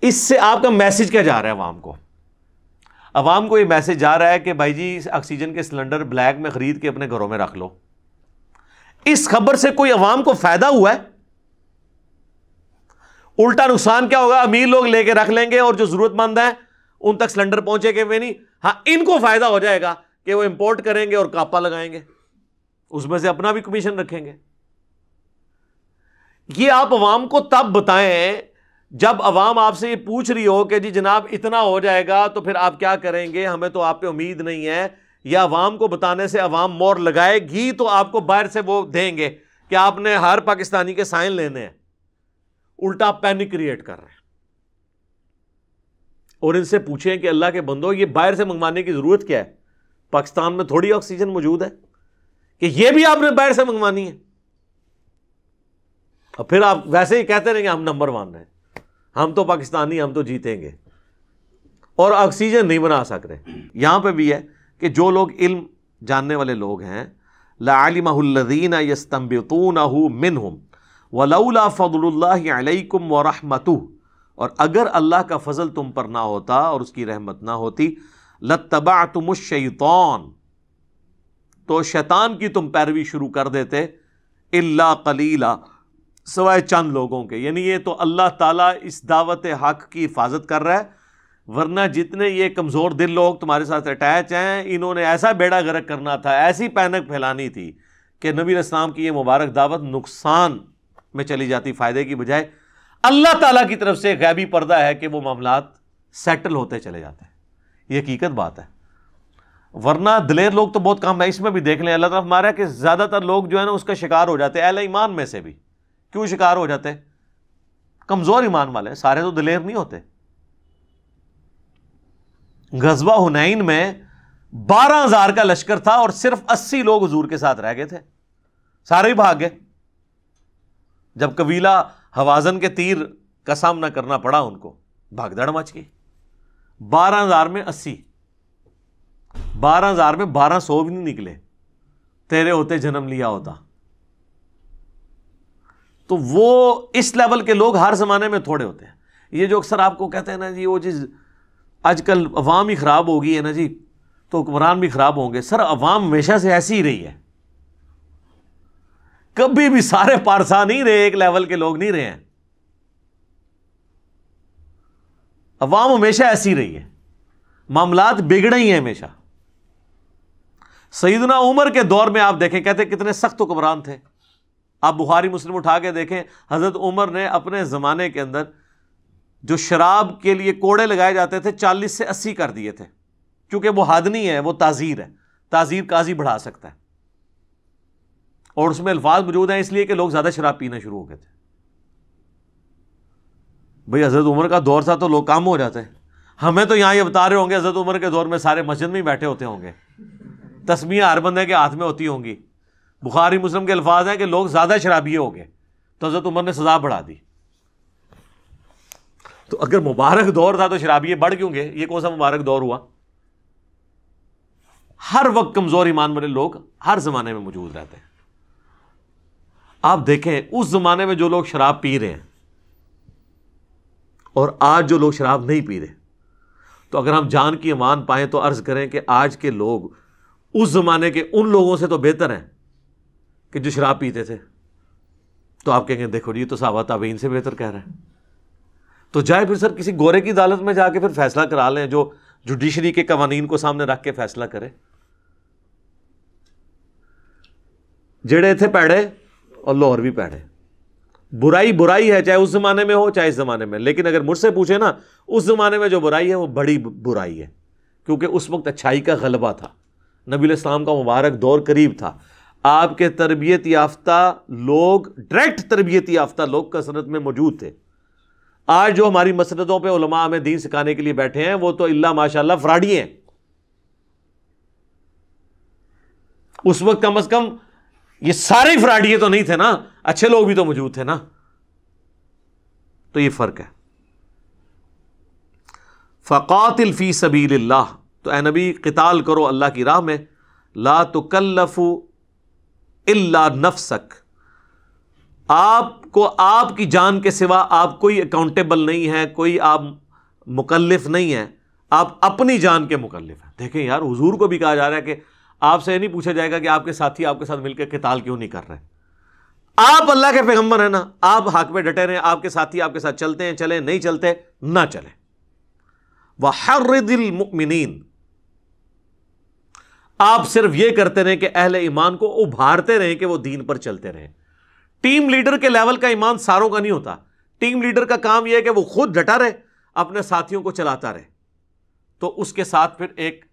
इससे आपका मैसेज क्या जा रहा है आवाम को आवाम को ये मैसेज जा रहा है कि भाई जी ऑक्सीजन के सिलेंडर ब्लैक में ख़रीद के अपने घरों में रख लो इस खबर से कोई अवाम को फ़ायदा हुआ है उल्टा नुकसान क्या होगा अमीर लोग लेके रख लेंगे और जो ज़रूरतमंद है उन तक सिलेंडर पहुंचेंगे वे नहीं हाँ इनको फ़ायदा हो जाएगा कि वो इंपोर्ट करेंगे और कापा लगाएंगे उसमें से अपना भी कमीशन रखेंगे ये आप अवाम को तब बताएं जब अवाम आपसे ये पूछ रही हो कि जी जनाब इतना हो जाएगा तो फिर आप क्या करेंगे हमें तो आप पे उम्मीद नहीं है या अवाम को बताने से अवाम मोर लगाएगी तो आपको बाहर से वो देंगे कि आपने हर पाकिस्तानी के साइन लेने हैं उल्टा पैनिक क्रिएट कर रहे हैं और इनसे पूछें कि अल्लाह के बंदो ये बाहर से मंगवाने की ज़रूरत क्या है पाकिस्तान में थोड़ी ऑक्सीजन मौजूद है कि यह भी आपने बाहर से मंगवानी है और फिर आप वैसे ही कहते रहेंगे हम नंबर वन हैं हम तो पाकिस्तानी हम तो जीतेंगे और ऑक्सीजन नहीं बना सक रहे यहाँ पे भी है कि जो लोग इल्म जानने वाले लोग हैं लालिमदीन यस्तम्बतून मिन हम वलौला फ़दल्लाकुम वरहमत और अगर अल्लाह का फजल तुम पर ना होता और उसकी रहमत ना होती लतबा तुम शैतान तो शैतान की तुम पैरवी शुरू कर देते इल्ला कलीला सवाए चंद लोगों के यानी ये तो अल्लाह ताला इस दावत हक की हिफाजत कर रहा है वरना जितने ये कमज़ोर दिल लोग तुम्हारे साथ अटैच हैं इन्होंने ऐसा बेड़ा गर्क करना था ऐसी पैनक फैलानी थी कि नबी इस्लाम की ये मुबारक दावत नुकसान में चली जाती फ़ायदे की बजाय अल्लाह ताला की तरफ से गैबी पर्दा है कि वो मामला सेटल होते चले जाते हैं ये हकीकत बात है वरना दलेर लोग तो बहुत कम है इसमें भी देख लें अल्लाह तरफ मारा कि ज़्यादातर लोग जो है ना उसका शिकार हो जाते हैं अल ईमान में से भी क्यों शिकार हो जाते कमजोर ईमान वाले सारे तो दिलेर नहीं होते गजबा हुनैन में बारह हजार का लश्कर था और सिर्फ अस्सी लोग हजूर के साथ रह गए थे सारे ही भाग गए जब कबीला हवाजन के तीर का सामना करना पड़ा उनको भागदड़ मच गई बारह हजार में अस्सी बारह हजार में बारह सौ भी नहीं निकले तेरे होते जन्म लिया होता तो वो इस लेवल के लोग हर ज़माने में थोड़े होते हैं ये जो अक्सर आपको कहते हैं ना जी वो चीज़ आजकल अवाम ही ख़राब होगी है ना जी तो हुक्मरान भी ख़राब होंगे सर अवाम हमेशा से ऐसी ही रही है कभी भी सारे पारसा नहीं रहे एक लेवल के लोग नहीं रहे हैं अवाम हमेशा ऐसी रही है मामलात बिगड़े ही हैं हमेशा सईदना उमर के दौर में आप देखें कहते कितने सख्त हुक्मरान थे आप बुखारी मुस्लिम उठा के देखें हज़रत उमर ने अपने ज़माने के अंदर जो शराब के लिए कोड़े लगाए जाते थे चालीस से अस्सी कर दिए थे क्योंकि वो हादनी है वो ताज़ीर है ताज़ीर काजी बढ़ा सकता है और उसमें अल्फाज मौजूद हैं इसलिए कि लोग ज़्यादा शराब पीना शुरू हो गए थे भाई हज़रत उमर का दौर था तो लोग काम हो जाते हैं हमें तो यहाँ ये बता रहे होंगे हज़रत उमर के दौर में सारे मस्जिद में ही बैठे होते होंगे तस्मिया हर बंदे के हाथ में होती होंगी बुखारी मुस्लिम के अल्फाज हैं कि लोग ज़्यादा शराबिए हो गए तो हज़रत उमर ने सज़ा बढ़ा दी तो अगर मुबारक दौर था तो शराबिए बढ़ क्यों ये कौन सा मुबारक दौर हुआ हर वक्त कमज़ोर ईमान वाले लोग हर ज़माने में मौजूद रहते हैं आप देखें उस ज़माने में जो लोग शराब पी रहे हैं और आज जो लोग शराब नहीं पी रहे तो अगर हम जान की ईमान पाएँ तो अर्ज़ करें कि आज के लोग उस ज़माने के उन लोगों से तो बेहतर हैं कि जो शराब पीते थे तो आप कहेंगे देखो ये तो साहबा ताबीन से बेहतर कह रहे हैं तो जाए फिर सर किसी गोरे की अदालत में जाके फिर फैसला करा लें जो जुडिशरी के कवानीन को सामने रख के फैसला करे जेड़े थे पैड़े और लाहौर भी पैड़े बुराई बुराई है चाहे उस ज़माने में हो चाहे इस ज़माने में लेकिन अगर मुझसे पूछे ना उस ज़माने में जो बुराई है वो बड़ी बुराई है क्योंकि उस वक्त अच्छाई का गलबा था नबी इस्लाम का मुबारक दौर करीब था आपके तरबियत याफ्ता लोग डायरेक्ट तरबियत याफ्ता लोग कसरत में मौजूद थे आज जो हमारी मसरतों पर उलमा हमें दीन सिखाने के लिए बैठे हैं वो तो अल्लाह माशाल्लाह फ्राडी हैं उस वक्त कम अज कम ये सारे फ्राडिये तो नहीं थे ना अच्छे लोग भी तो मौजूद थे ना तो ये फर्क है फ़कातिल फ़ी सबील तो ए नबी कताल करो अल्लाह की राह में ला तो कल्लफ़ू इल्ला नफसक आपको आपकी जान के सिवा आप कोई अकाउंटेबल नहीं है कोई आप मुकलफ नहीं है आप अपनी जान के मुकलफ है देखें यार हुजूर को भी कहा जा रहा है कि आपसे नहीं पूछा जाएगा कि आपके साथी आपके साथ मिलकर किताल क्यों नहीं कर रहे आप अल्लाह के पैगंबर हैं ना आप हक में डटे रहें आपके साथी आपके साथ चलते हैं चले नहीं चलते ना चले वह हर दिल मुमिन आप सिर्फ यह करते रहे कि अहले ईमान को उभारते रहे कि वो दीन पर चलते रहे टीम लीडर के लेवल का ईमान सारों का नहीं होता टीम लीडर का काम यह है कि वो खुद डटा रहे अपने साथियों को चलाता रहे तो उसके साथ फिर एक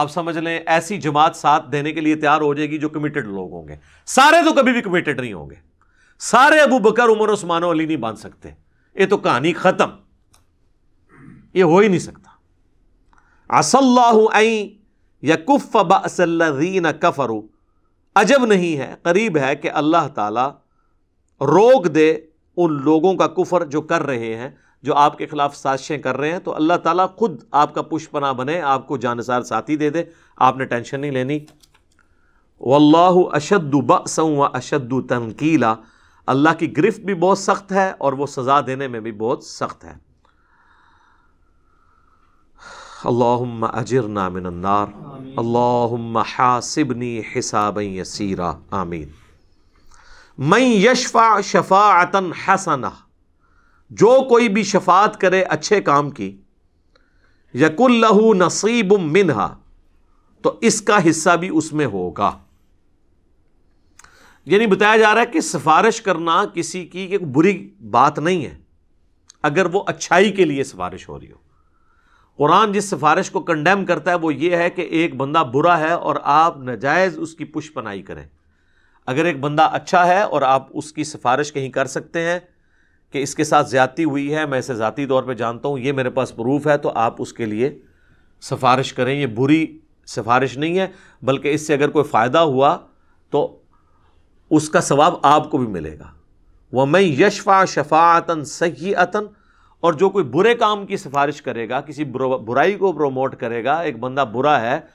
आप समझ लें ऐसी जमात साथ देने के लिए तैयार हो जाएगी जो कमिटेड लोग होंगे सारे तो कभी भी कमिटेड नहीं होंगे सारे अबू बकर उमर उस्मान अली नहीं बांध सकते ये तो कहानी खत्म ये हो ही नहीं सकता असल्लाई यकुफ़ बसल्लिन कफ़रु अजब नहीं है करीब है कि अल्लाह ताला रोक दे उन लोगों का कुफ़र जो कर रहे हैं जो आपके ख़िलाफ़ साजिशें कर रहे हैं तो अल्लाह ताला खुद आपका पुष्पना बने आपको जानसार साथी दे दे आपने टेंशन नहीं लेनी वल्लाह अशद बसों व अशद तनकीला अल्लाह की गिरफ्त भी बहुत सख्त है और वो सज़ा देने में भी बहुत सख्त है अल्लाम अजरना मिनन्नार अल्लाम हासिबनी हिसाब यसीरा आमीन मैं यशफ़ा शफ़ातन हसना जो कोई भी शफात करे अच्छे काम की यकुल्लहू नसीब मिनहा तो इसका हिस्सा भी उसमें होगा यानी बताया जा रहा है कि सिफारिश करना किसी की एक बुरी बात नहीं है अगर वो अच्छाई के लिए सिफारिश हो रही हो कुरान जिस सिफारिश को कंडेम करता है वो ये है कि एक बंदा बुरा है और आप नजायज़ उसकी पुष्पनाई करें अगर एक बंदा अच्छा है और आप उसकी सिफारिश कहीं कर सकते हैं कि इसके साथ ज़्यादती हुई है मैं इसे ज़ाती तौर पर जानता हूँ ये मेरे पास प्रूफ है तो आप उसके लिए सिफारिश करें यह बुरी सिफारिश नहीं है बल्कि इससे अगर कोई फ़ायदा हुआ तो उसका सवाब आपको भी मिलेगा वह मैं यशफ़ा शफ़ातन सही अतन और जो कोई बुरे काम की सिफारिश करेगा किसी बुराई को प्रोमोट करेगा एक बंदा बुरा है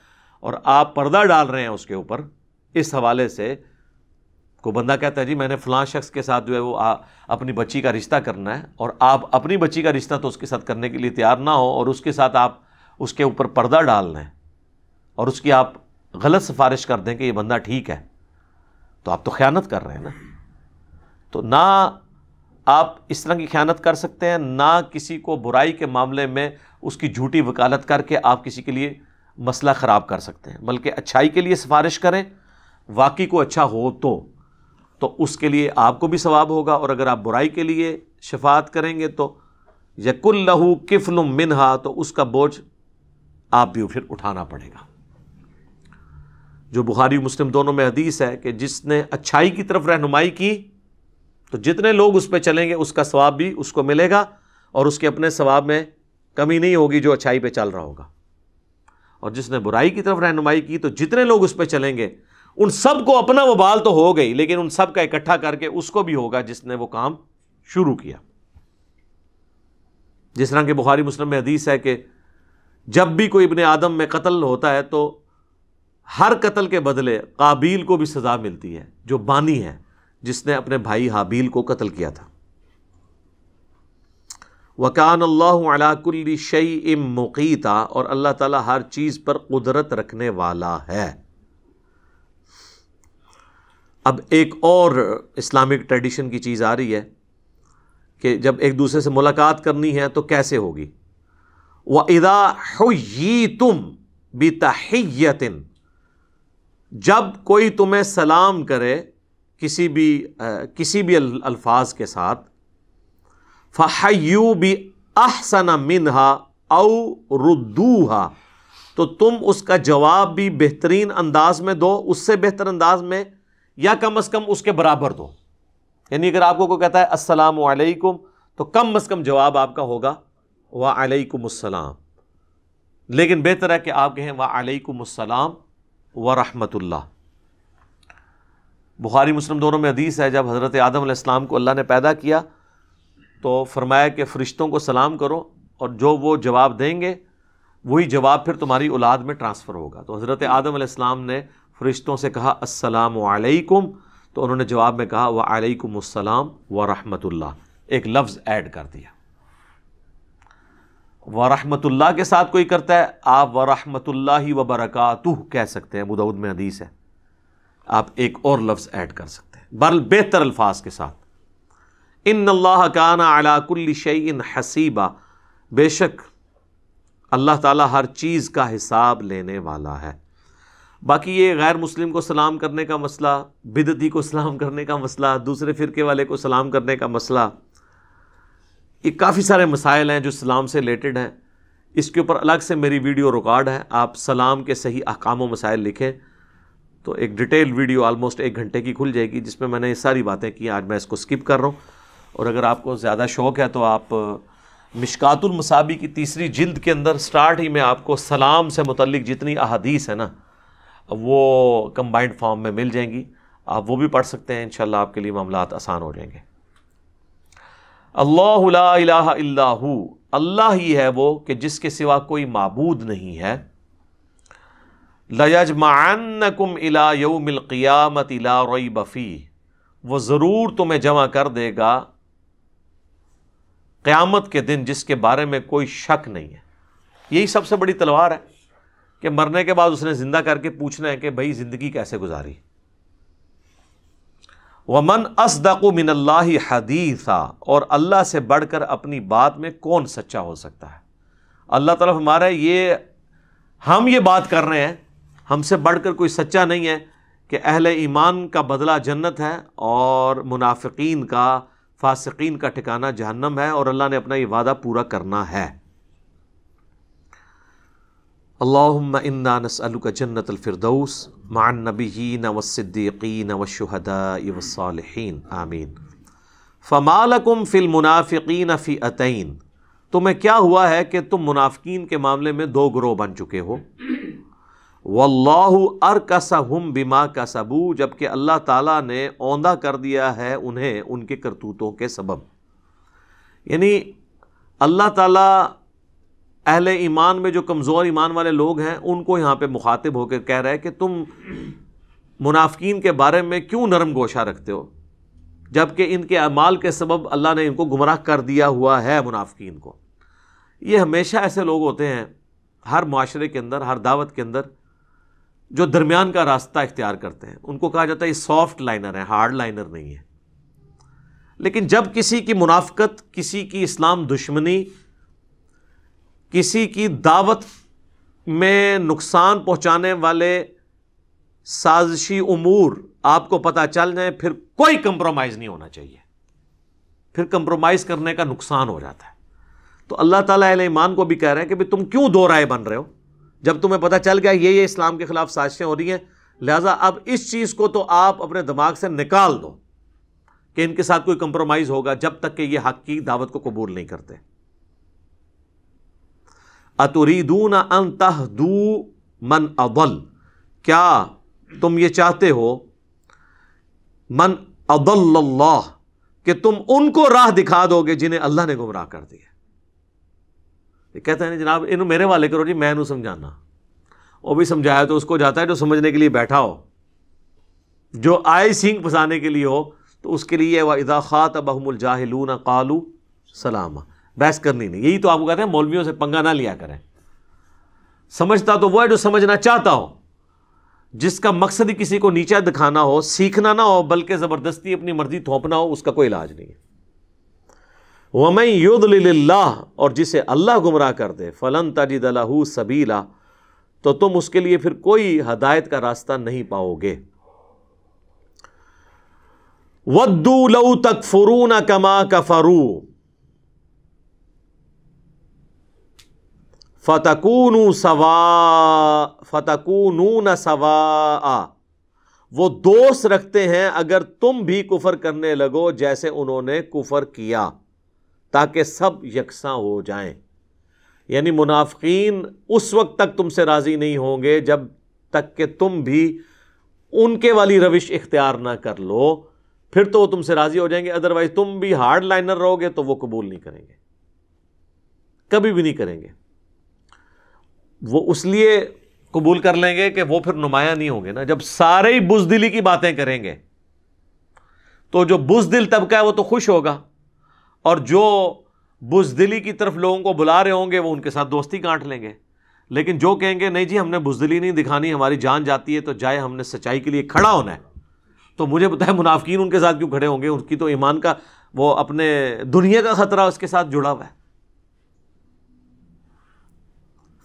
और आप पर्दा डाल रहे हैं उसके ऊपर इस हवाले से को बंदा कहता है जी मैंने फलां शख्स के साथ जो है वो आ, अपनी बच्ची का रिश्ता करना है और आप अपनी बच्ची का रिश्ता तो उसके साथ करने के लिए तैयार ना हो और उसके साथ आप उसके ऊपर पर्दा डाल लें और उसकी आप गलत सिफारिश कर दें कि ये बंदा ठीक है तो आप तो ख्यानत कर रहे हैं ना तो ना आप इस तरह की ख्यानत कर सकते हैं ना किसी को बुराई के मामले में उसकी झूठी वकालत करके आप किसी के लिए मसला ख़राब कर सकते हैं बल्कि अच्छाई के लिए सिफारिश करें वाकई को अच्छा हो तो तो उसके लिए आपको भी सवाब होगा और अगर आप बुराई के लिए शफात करेंगे तो यकुल लहू किफल मिनहा तो उसका बोझ आप भी फिर उठाना पड़ेगा जो बुखारी मुस्लिम दोनों में हदीस है कि जिसने अच्छाई की तरफ रहनुमाई की तो जितने लोग उस पर चलेंगे उसका स्वाब भी उसको मिलेगा और उसके अपने स्वाब में कमी नहीं होगी जो अच्छाई पे चल रहा होगा और जिसने बुराई की तरफ रहनुमाई की तो जितने लोग उस पर चलेंगे उन सब को अपना वबाल तो हो गई लेकिन उन सब का इकट्ठा करके उसको भी होगा जिसने वो काम शुरू किया जिस तरह के बुखारी मुस्लिम में हदीस है कि जब भी कोई इबन आदम में कत्ल होता है तो हर कत्ल के बदले काबिल को भी सज़ा मिलती है जो बानी है जिसने अपने भाई हाबील को कत्ल किया था वकान अल्लाकुल्ली शई इम मुकीता और अल्लाह ताला हर चीज़ पर कुदरत रखने वाला है अब एक और इस्लामिक ट्रेडिशन की चीज़ आ रही है कि जब एक दूसरे से मुलाकात करनी है तो कैसे होगी व इदा हुई तुम बितहैतिन जब कोई तुम्हें सलाम करे किसी भी आ, किसी भी अल, अल्फाज के साथ फ़ायू भी अहसन मिनहा औ हा तो तुम उसका जवाब भी बेहतरीन अंदाज में दो उससे बेहतर अंदाज में या कम अज़ कम उसके बराबर दो यानी अगर आपको कोई कहता है अस्सलाम वालेकुम तो कम अज़ कम जवाब आपका होगा वालेकुमसलाम लेकिन बेहतर है कि आप कहें वालेकुमसलाम व रहमतुल्लाह बुखारी मुस्लिम दोनों में हदीस है जब हज़रत आदम इस्लाम को अल्लाह ने पैदा किया तो फरमाया कि फ़रिश्तों को सलाम करो और जो वो जवाब देंगे वही जवाब फिर तुम्हारी औलाद में ट्रांसफ़र होगा तो हज़रत आदम इस्लाम ने फ़रिश्तों से कहा असलकुम तो उन्होंने जवाब में कहा व वालेकुमसलाम व रहमतुल्ला एक लफ्ज़ ऐड कर दिया व रहमतुल्ला के साथ कोई करता है आप व रहमतुल्ला ही व बरकत कह सकते हैं बुदाऊद में हदीस है आप एक और लफ्ज़ ऐड कर सकते हैं बर बेहतर अल्फाज के साथ इन अल्लाह काना अलाकुल्ल शई इन हसीबा बेशक अल्लाह ताला हर चीज़ का हिसाब लेने वाला है बाकी ये गैर मुस्लिम को सलाम करने का मसला बिदती को सलाम करने का मसला दूसरे फ़िरके वाले को सलाम करने का मसला ये काफ़ी सारे मसाइल हैं जो सलाम से रिलेटेड हैं इसके ऊपर अलग से मेरी वीडियो रिकॉर्ड है आप सलाम के सही अहकाम मसाइल लिखें तो एक डिटेल वीडियो ऑलमोस्ट एक घंटे की खुल जाएगी जिसमें मैंने ये सारी बातें की आज मैं इसको स्किप कर रहा हूँ और अगर आपको ज़्यादा शौक़ है तो आप मिशकातुल मसाबी की तीसरी जिल्द के अंदर स्टार्ट ही में आपको सलाम से मुतलिक जितनी अहादीस है ना वो कम्बाइंड फॉर्म में मिल जाएंगी आप वो भी पढ़ सकते हैं इन आपके लिए मामला आसान हो जाएंगे अल्लाह अल्लाह ही है वो कि जिसके सिवा कोई मबूद नहीं है लयजमान इला यौमिल क़ियामत इला रई बफ़ी वो ज़रूर तुम्हें जमा कर देगा क़्यामत के दिन जिसके बारे में कोई शक नहीं है यही सबसे बड़ी तलवार है कि मरने के बाद उसने ज़िंदा करके पूछना है कि भाई ज़िंदगी कैसे गुजारी वमन असदकु मिनल्ला था और अल्लाह से बढ़ कर अपनी बात में कौन सच्चा हो सकता है अल्लाह तरफ हमारा ये हम ये बात कर रहे हैं हमसे बढ़ कर कोई सच्चा नहीं है कि अहल ईमान का बदला जन्नत है और मुनाफिकीन का फासकीन का ठिकाना जहन्नम है और अल्लाह ने अपना ये वादा पूरा करना है अल्लाम इन्ना नसअलू का जन्नत अलफरदौस मान नबीन वसद्दीकीन वशहदावसालहन आमीन फ़मालकुम फ़िल मुनाफ़िकीन फ़ी अतैन तुम्हें क्या हुआ है कि तुम मुनाफिकीन के मामले में दो ग्रोह बन चुके हो वल्लाह अर कसहुम बिमा कसबू जबकि अल्लाह ताला ने औंधा कर दिया है उन्हें उनके करतूतों के सबब यानी अल्लाह ताला अहले ईमान में जो कमज़ोर ईमान वाले लोग हैं उनको यहाँ पर मुखातिब होकर कह रहे हैं कि तुम मुनाफिकीन के बारे में क्यों नरम गोशा रखते हो जबकि इनके अमाल के सबब अल्लाह ने इनको गुमराह कर दिया हुआ है मुनाफिकीन को ये हमेशा ऐसे लोग होते हैं हर माशरे के अंदर हर दावत के अंदर जो दरमियान का रास्ता इख्तियार करते हैं उनको कहा जाता है ये सॉफ्ट लाइनर है हार्ड लाइनर नहीं है लेकिन जब किसी की मुनाफ्त किसी की इस्लाम दुश्मनी किसी की दावत में नुकसान पहुंचाने वाले साजिशी उमूर आपको पता चल जाए फिर कोई कंप्रोमाइज़ नहीं होना चाहिए फिर कंप्रोमाइज़ करने का नुकसान हो जाता है तो अल्लाह ताला ईमान को भी कह रहे हैं कि भाई तुम क्यों दो राय बन रहे हो जब तुम्हें पता चल गया ये ये इस्लाम के खिलाफ साजिशें हो रही हैं लिहाजा अब इस चीज़ को तो आप अपने दिमाग से निकाल दो कि इनके साथ कोई कंप्रोमाइज़ होगा जब तक कि ये हक की दावत को कबूल नहीं करते अतुरी दू ना अन तहदू मन अवल क्या तुम ये चाहते हो मन अदल्ला कि तुम उनको राह दिखा दोगे जिन्हें अल्लाह ने गुमराह कर दिया कहते हैं जनाब इन मेरे वाले करो जी मैं समझाना वो भी समझाया तो उसको जाता है जो समझने के लिए बैठा हो जो आई सिंह फंसाने के लिए हो तो उसके लिए वह इदा ख़ात बहमुल जाहिलून कालू सलाम बहस करनी नहीं यही तो आपको कहते हैं मौलवियों से पंगा ना लिया करें समझता तो वो है जो समझना चाहता हो जिसका मकसद ही किसी को नीचा दिखाना हो सीखना ना हो बल्कि ज़बरदस्ती अपनी मर्जी थोपना हो उसका कोई इलाज नहीं है वमई युद्ला और जिसे अल्लाह गुमराह कर दे फ़लन तजिद दलाहू सबीला तो तुम उसके लिए फिर कोई हदायत का रास्ता नहीं पाओगे वद्दू लऊ तक फुरू फुरून कमा का कफरू फतकून सवा न सवा वो दोष रखते हैं अगर तुम भी कुफर करने लगो जैसे उन्होंने कुफर किया ताकि सब यकसा हो जाएं यानी मुनाफीन उस वक्त तक तुमसे राज़ी नहीं होंगे जब तक कि तुम भी उनके वाली रविश इख्तियार ना कर लो फिर तो वो तुमसे राज़ी हो जाएंगे अदरवाइज तुम भी हार्ड लाइनर रहोगे तो वो कबूल नहीं करेंगे कभी भी नहीं करेंगे वो उसलिए कबूल कर लेंगे कि वो फिर नुमाया नहीं होंगे ना जब सारे ही बुजदिली की बातें करेंगे तो जो बुजदिल तबका है वो तो खुश होगा और जो बुजदिली की तरफ लोगों को बुला रहे होंगे वो उनके साथ दोस्ती काट लेंगे लेकिन जो कहेंगे नहीं जी हमने बुजदिली नहीं दिखानी हमारी जान जाती है तो जाए हमने सच्चाई के लिए खड़ा होना है तो मुझे पता है मुनाफिकीन उनके साथ क्यों खड़े होंगे उनकी तो ईमान का वो अपने दुनिया का ख़तरा उसके साथ जुड़ा हुआ है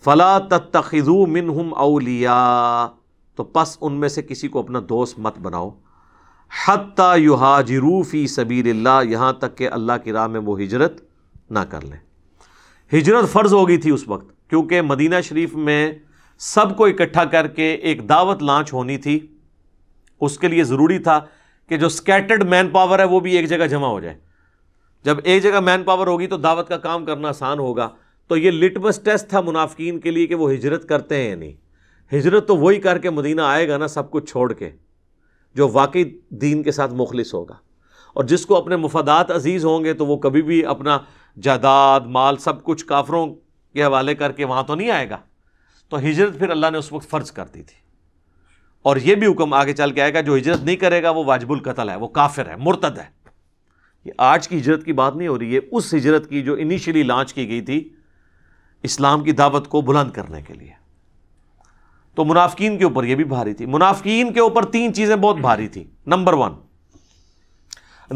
फ़ला तखजू मिन हम अलिया तो पस उनमें से किसी को अपना दोस्त मत बनाओ हत्ता युहाजरूफ़ी सबीर यहाँ तक कि अल्लाह की राह में वो हिजरत ना कर लें हिजरत फ़र्ज़ हो गई थी उस वक्त क्योंकि मदीना शरीफ में सबको इकट्ठा करके एक दावत लॉन्च होनी थी उसके लिए ज़रूरी था कि जो स्कैटर्ड मैन पावर है वो भी एक जगह जमा हो जाए जब एक जगह मैन पावर होगी तो दावत का काम करना आसान होगा तो ये लिटमस टेस्ट था मुनाफिकीन के लिए कि वो हिजरत करते हैं या नहीं हिजरत तो वही करके मदीना आएगा ना सब कुछ छोड़ के जो वाकई दीन के साथ मुखलिस होगा और जिसको अपने मुफादात अजीज़ होंगे तो वो कभी भी अपना जायदाद माल सब कुछ काफरों के हवाले करके वहाँ तो नहीं आएगा तो हिजरत फिर अल्लाह ने उस वक्त फ़र्ज कर दी थी और ये भी हुक्म आगे चल के आएगा जो हिजरत नहीं करेगा वो वाजबुल कतल है वो काफिर है मुर्तद है ये आज की हिजरत की बात नहीं हो रही है उस हिजरत की जो इनिशियली लॉन्च की गई थी इस्लाम की दावत को बुलंद करने के लिए तो मुनाफिकीन के ऊपर यह भी भारी थी मुनाफिकीन के ऊपर तीन चीज़ें बहुत भारी थी नंबर वन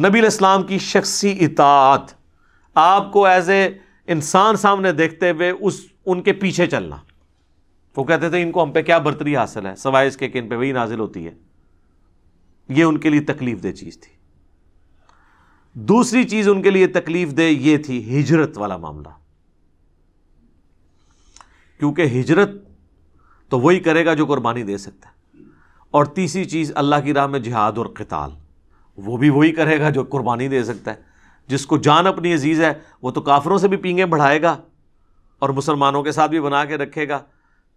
नबी इस्लाम की शख्सी इतात आपको एज ए इंसान सामने देखते हुए उस उनके पीछे चलना वो कहते थे इनको हम पे क्या बर्तरी हासिल है सवाए इसके कि इन पे वही नाजिल होती है ये उनके लिए तकलीफ दे चीज़ थी दूसरी चीज़ उनके लिए तकलीफ दे ये थी हिजरत वाला मामला क्योंकि हिजरत तो वही करेगा जो कुर्बानी दे सकता है और तीसरी चीज़ अल्लाह की राह में जिहाद और कताल वो भी वही करेगा जो कुर्बानी दे सकता है जिसको जान अपनी अजीज़ है वो तो काफरों से भी पींगे बढ़ाएगा और मुसलमानों के साथ भी बना के रखेगा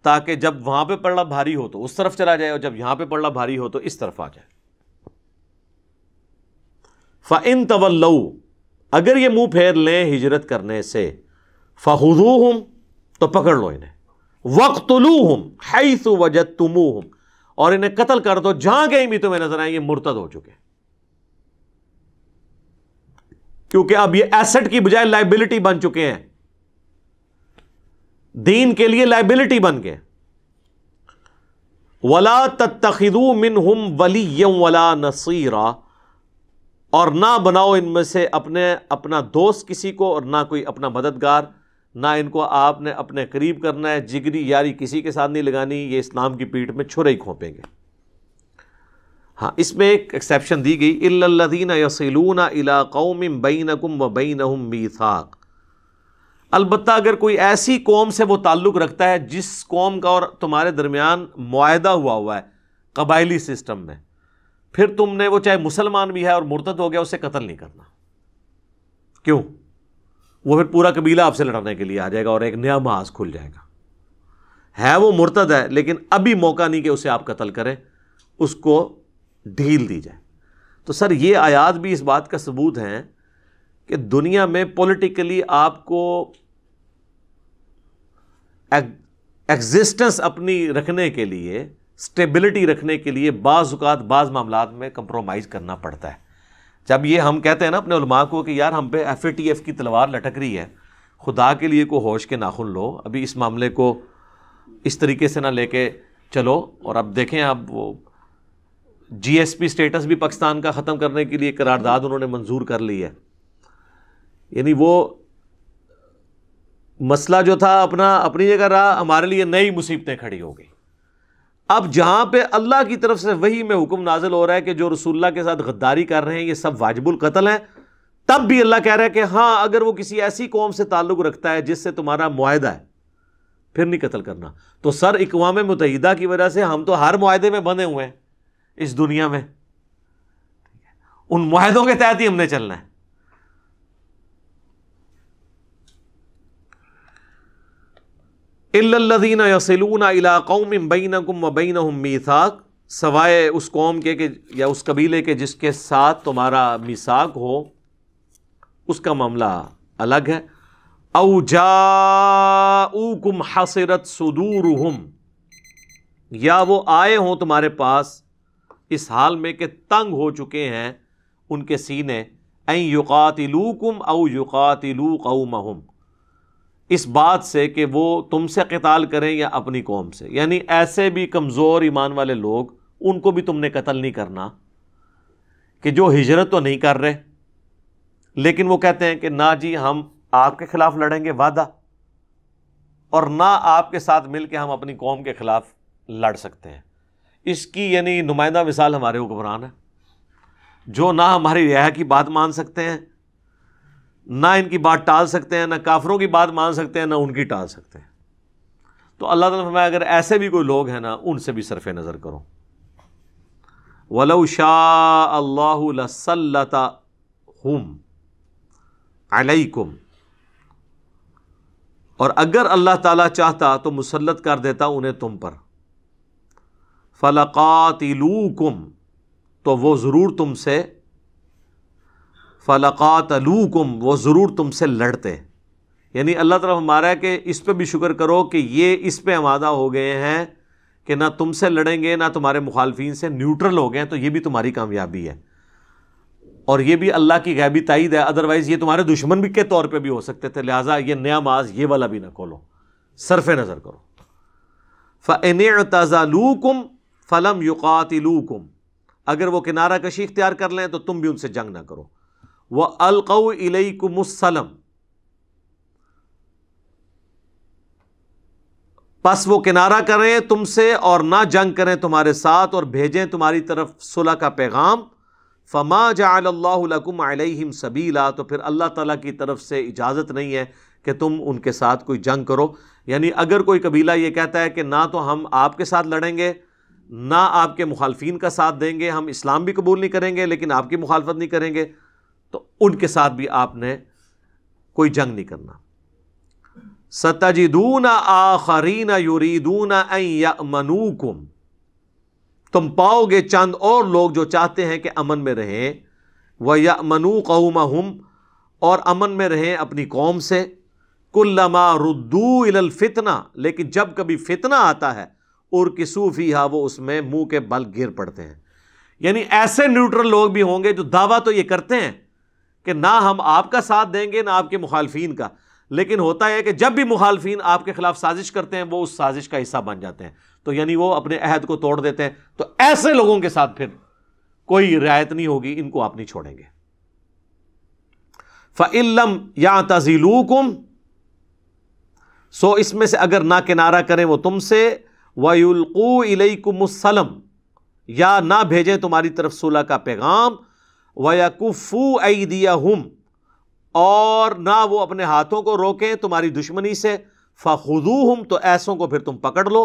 ताकि जब वहां पर पड़ना भारी हो तो उस तरफ चला जाए और जब यहाँ पर पड़ना भारी हो तो इस तरफ आ जाए फ़ाइन तवल्लू अगर ये मुंह फेर लें हिजरत करने से फ़ाहूदू तो पकड़ लो इन्हें वक्तलूहम हैस वजत तुमूहम और इन्हें कतल कर दो जहां गए भी तुम्हें नजर आए ये मुर्तद हो चुके क्योंकि अब ये एसेट की बजाय लाइबिलिटी बन चुके हैं दीन के लिए लाइबिलिटी बन गए वला तखिदू मिन हम यम वला नसीरा और ना बनाओ इनमें से अपने अपना दोस्त किसी को और ना कोई अपना मददगार ना इनको आपने अपने करीब करना है जिगरी यारी किसी के साथ नहीं लगानी ये इस्लाम की पीठ में छुरे ही खोपेंगे हाँ इसमें एक एक्सेप्शन दी गई इल्लदीन यसीलून इला कौम बैनकुम व बैन मीथाक अलबत्त अगर कोई ऐसी कौम से वो ताल्लुक़ रखता है जिस कौम का और तुम्हारे दरमियान मुआदा हुआ हुआ है कबायली सिस्टम में फिर तुमने वो चाहे मुसलमान भी है और मुर्तद हो गया उसे कत्ल नहीं करना क्यों वो फिर पूरा कबीला आपसे लड़ने के लिए आ जाएगा और एक नया महाज खुल जाएगा है वो मुर्तद है लेकिन अभी मौका नहीं कि उसे आप कत्ल करें उसको ढील दी जाए तो सर ये आयात भी इस बात का सबूत हैं कि दुनिया में पॉलिटिकली आपको एग्जिस्टेंस अपनी रखने के लिए स्टेबिलिटी रखने के लिए बाज़ात बाज़ मामला में कंप्रोमाइज़ करना पड़ता है जब ये हम कहते हैं ना अपने उलमा को कि यार हम पे एफ ए टी एफ की तलवार लटक रही है खुदा के लिए को होश के नाखुन लो अभी इस मामले को इस तरीके से ना लेके चलो और अब देखें अब वो जी एस पी स्टेटस भी पाकिस्तान का ख़त्म करने के लिए करारदाद उन्होंने मंजूर कर ली है यानी वो मसला जो था अपना अपनी जगह रहा हमारे लिए नई मुसीबतें खड़ी हो गई अब जहाँ पे अल्लाह की तरफ से वही में हुक्म नाजिल हो रहा है कि जो रसुल्ला के साथ गद्दारी कर रहे हैं ये सब वाजबुल कतल हैं तब भी अल्लाह कह रहा है कि हाँ अगर वो किसी ऐसी कौम से ताल्लुक़ रखता है जिससे तुम्हारा माहदा है फिर नहीं कतल करना तो सर इकवा मुतहदा की वजह से हम तो हर माहदे में बने हुए हैं इस दुनिया में उन माहदों के तहत ही हमने चलना है इल्लल्लज़ीन यसलून इला कौम बैनकुम व बैनहुम मीसाक सवाए उस कौम के, के या उस कबीले के जिसके साथ तुम्हारा मिसाक हो उसका मामला अलग है औ जाऊकुम हसरत सुदूरहुम या वो आए हों तुम्हारे पास इस हाल में कि तंग हो चुके हैं उनके सीने ऐ युकातिलूकुम औ युकातिलू कौमहम इस बात से कि वो तुमसे कताल करें या अपनी कौम से यानी ऐसे भी कमज़ोर ईमान वाले लोग उनको भी तुमने कत्ल नहीं करना कि जो हिजरत तो नहीं कर रहे लेकिन वो कहते हैं कि ना जी हम आपके ख़िलाफ़ लड़ेंगे वादा और ना आपके साथ मिल के हम अपनी कौम के ख़िलाफ़ लड़ सकते हैं इसकी यानी नुमाइंदा मिसाल हमारे हुक्मरान है जो ना हमारी रिहा की बात मान सकते हैं ना इनकी बात टाल सकते हैं ना काफरों की बात मान सकते हैं ना उनकी टाल सकते हैं तो अल्लाह ताला फरमाया अगर ऐसे भी कोई लोग हैं ना उनसे भी सरफ नज़र करो वलो शाह अल्लाहता हम अलैकुम और अगर अल्लाह ताला चाहता तो मुसलत कर देता उन्हें तुम पर फ़लकातिलूकुम तो वो ज़रूर तुमसे फ़लक़ातलूकुम वो ज़रूर तुमसे लड़ते यानी अल्लाह तरफ हमारा है कि इस पर भी शुक्र करो कि ये इस पर आमादा हो गए हैं कि ना तुम से लड़ेंगे ना तुम्हारे मुखालफी से न्यूट्रल हो गए तो ये भी तुम्हारी कामयाबी है और ये भी अल्लाह की गैबी तइद है अदरवाइज़ ये तुम्हारे दुश्मन भी के तौर पर भी हो सकते थे लिहाजा ये नया माज ये वाला भी ना खोलो सरफ नज़र करो फ़न तज़ालूकुम फ़लम युकातिलूकुम अगर वो किनारा कशी इख्तियार कर लें तो तुम भी उनसे जंग ना करो व मुसलम बस वो किनारा करें तुमसे और ना जंग करें तुम्हारे साथ और भेजें तुम्हारी तरफ सुलह का पैगाम फमा जाकुम अलहिम सबीला तो फिर अल्लाह ताला की तरफ से इजाज़त नहीं है कि तुम उनके साथ कोई जंग करो यानी अगर कोई कबीला ये कहता है कि ना तो हम आपके साथ लड़ेंगे ना आपके मुखालफी का साथ देंगे हम इस्लाम भी कबूल नहीं करेंगे लेकिन आपकी मुखालफत नहीं करेंगे तो उनके साथ भी आपने कोई जंग नहीं करना ना आखरीन युरीदून मनुकुम तुम पाओगे चंद और लोग जो चाहते हैं कि अमन में रहें वह मनु कौम और अमन में रहें अपनी कौम से कुल्लमा रुद्दू इलल फितना लेकिन जब कभी फितना आता है और किसूफी हा वो उसमें मुंह के बल गिर पड़ते हैं यानी ऐसे न्यूट्रल लोग भी होंगे जो दावा तो ये करते हैं कि ना हम आपका साथ देंगे ना आपके मुखालफन का लेकिन होता है कि जब भी मुखालफी आपके खिलाफ साजिश करते हैं वो उस साजिश का हिस्सा बन जाते हैं तो यानी वो अपने अहद को तोड़ देते हैं तो ऐसे लोगों के साथ फिर कोई रियायत नहीं होगी इनको आप नहीं छोड़ेंगे फ़िल्म या तजीलूकुम सो इसमें से अगर ना किनारा करें वो तुमसे वयुल्कू इलकुमसलम या ना भेजें तुम्हारी तरफ सुलह का पैगाम आई दिया हम और ना वो अपने हाथों को रोकें तुम्हारी दुश्मनी से फ़ुदू हम तो ऐसों को फिर तुम पकड़ लो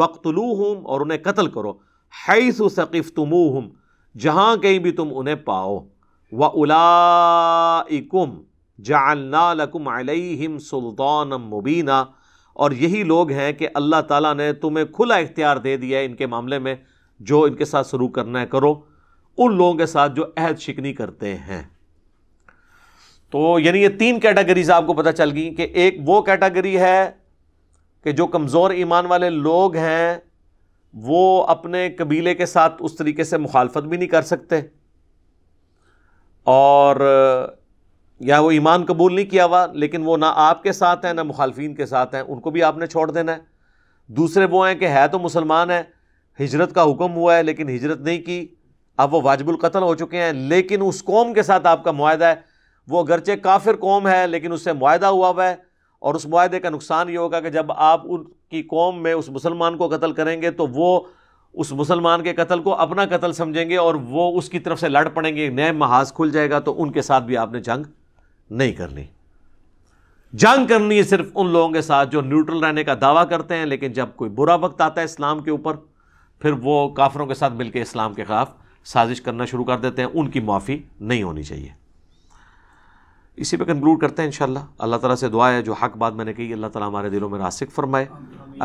वक्तलू हम और उन्हें कत्ल करो है सकीफ़ तुमू हम जहाँ कहीं भी तुम उन्हें पाओ व उलाकुम जालना लकुम सुल्तान मुबीना और यही लोग हैं कि अल्लाह ताला ने तुम्हें खुला इख्तियार दे दिया है इनके मामले में जो इनके साथ शुरू करना है करो उन लोगों के साथ जो अहद शिकनी करते हैं तो यानी ये तीन कैटेगरीज आपको पता चल गई कि एक वो कैटेगरी है कि जो कमज़ोर ईमान वाले लोग हैं वो अपने कबीले के साथ उस तरीके से मुखालफत भी नहीं कर सकते और या वो ईमान कबूल नहीं किया हुआ लेकिन वो ना आपके साथ हैं ना मुखालफी के साथ हैं उनको भी आपने छोड़ देना है दूसरे वो हैं कि है तो मुसलमान है हिजरत का हुक्म हुआ है लेकिन हिजरत नहीं की अब वो वाजबुल कत्ल हो चुके हैं लेकिन उस कौम के साथ आपका मुआदा है वो अगरचे काफिर कौम है लेकिन उससे माहा हुआ हुआ है और उस माहे का नुकसान ये होगा कि जब आप उनकी कौम में उस मुसलमान को कत्ल करेंगे तो वो उस मुसलमान के कत्ल को अपना कत्ल समझेंगे और वो उसकी तरफ से लड़ पड़ेंगे नए महाज खुल जाएगा तो उनके साथ भी आपने जंग नहीं करनी जंग करनी है सिर्फ उन लोगों के साथ जो न्यूट्रल रहने का दावा करते हैं लेकिन जब कोई बुरा वक्त आता है इस्लाम के ऊपर फिर वो काफरों के साथ मिलकर इस्लाम के खिलाफ साजिश करना शुरू कर देते हैं उनकी माफ़ी नहीं होनी चाहिए इसी पे कंक्लूड करते हैं इंशाल्लाह अल्लाह ताला से दुआ है जो हक बात मैंने कही अल्लाह ताला हमारे दिलों में रासिक फरमाए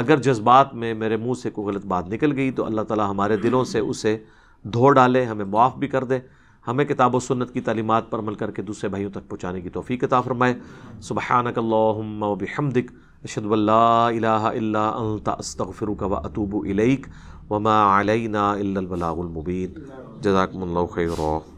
अगर जज्बात में मेरे मुंह से कोई गलत बात निकल गई तो अल्लाह ताला हमारे दिलों से उसे धो डाले हमें मुआफ़ भी कर दे हमें किताब व सुन्नत की तलीमत पर अमल करके दूसरे भाइयों तक पहुँचाने की तोफ़ी कता फ़रमाए सुबह हमदिक अशदल्ला अस्तफ़िर व अतूब इलैक وما علينا إلا البلاغ المبين جزاكم الله خيرا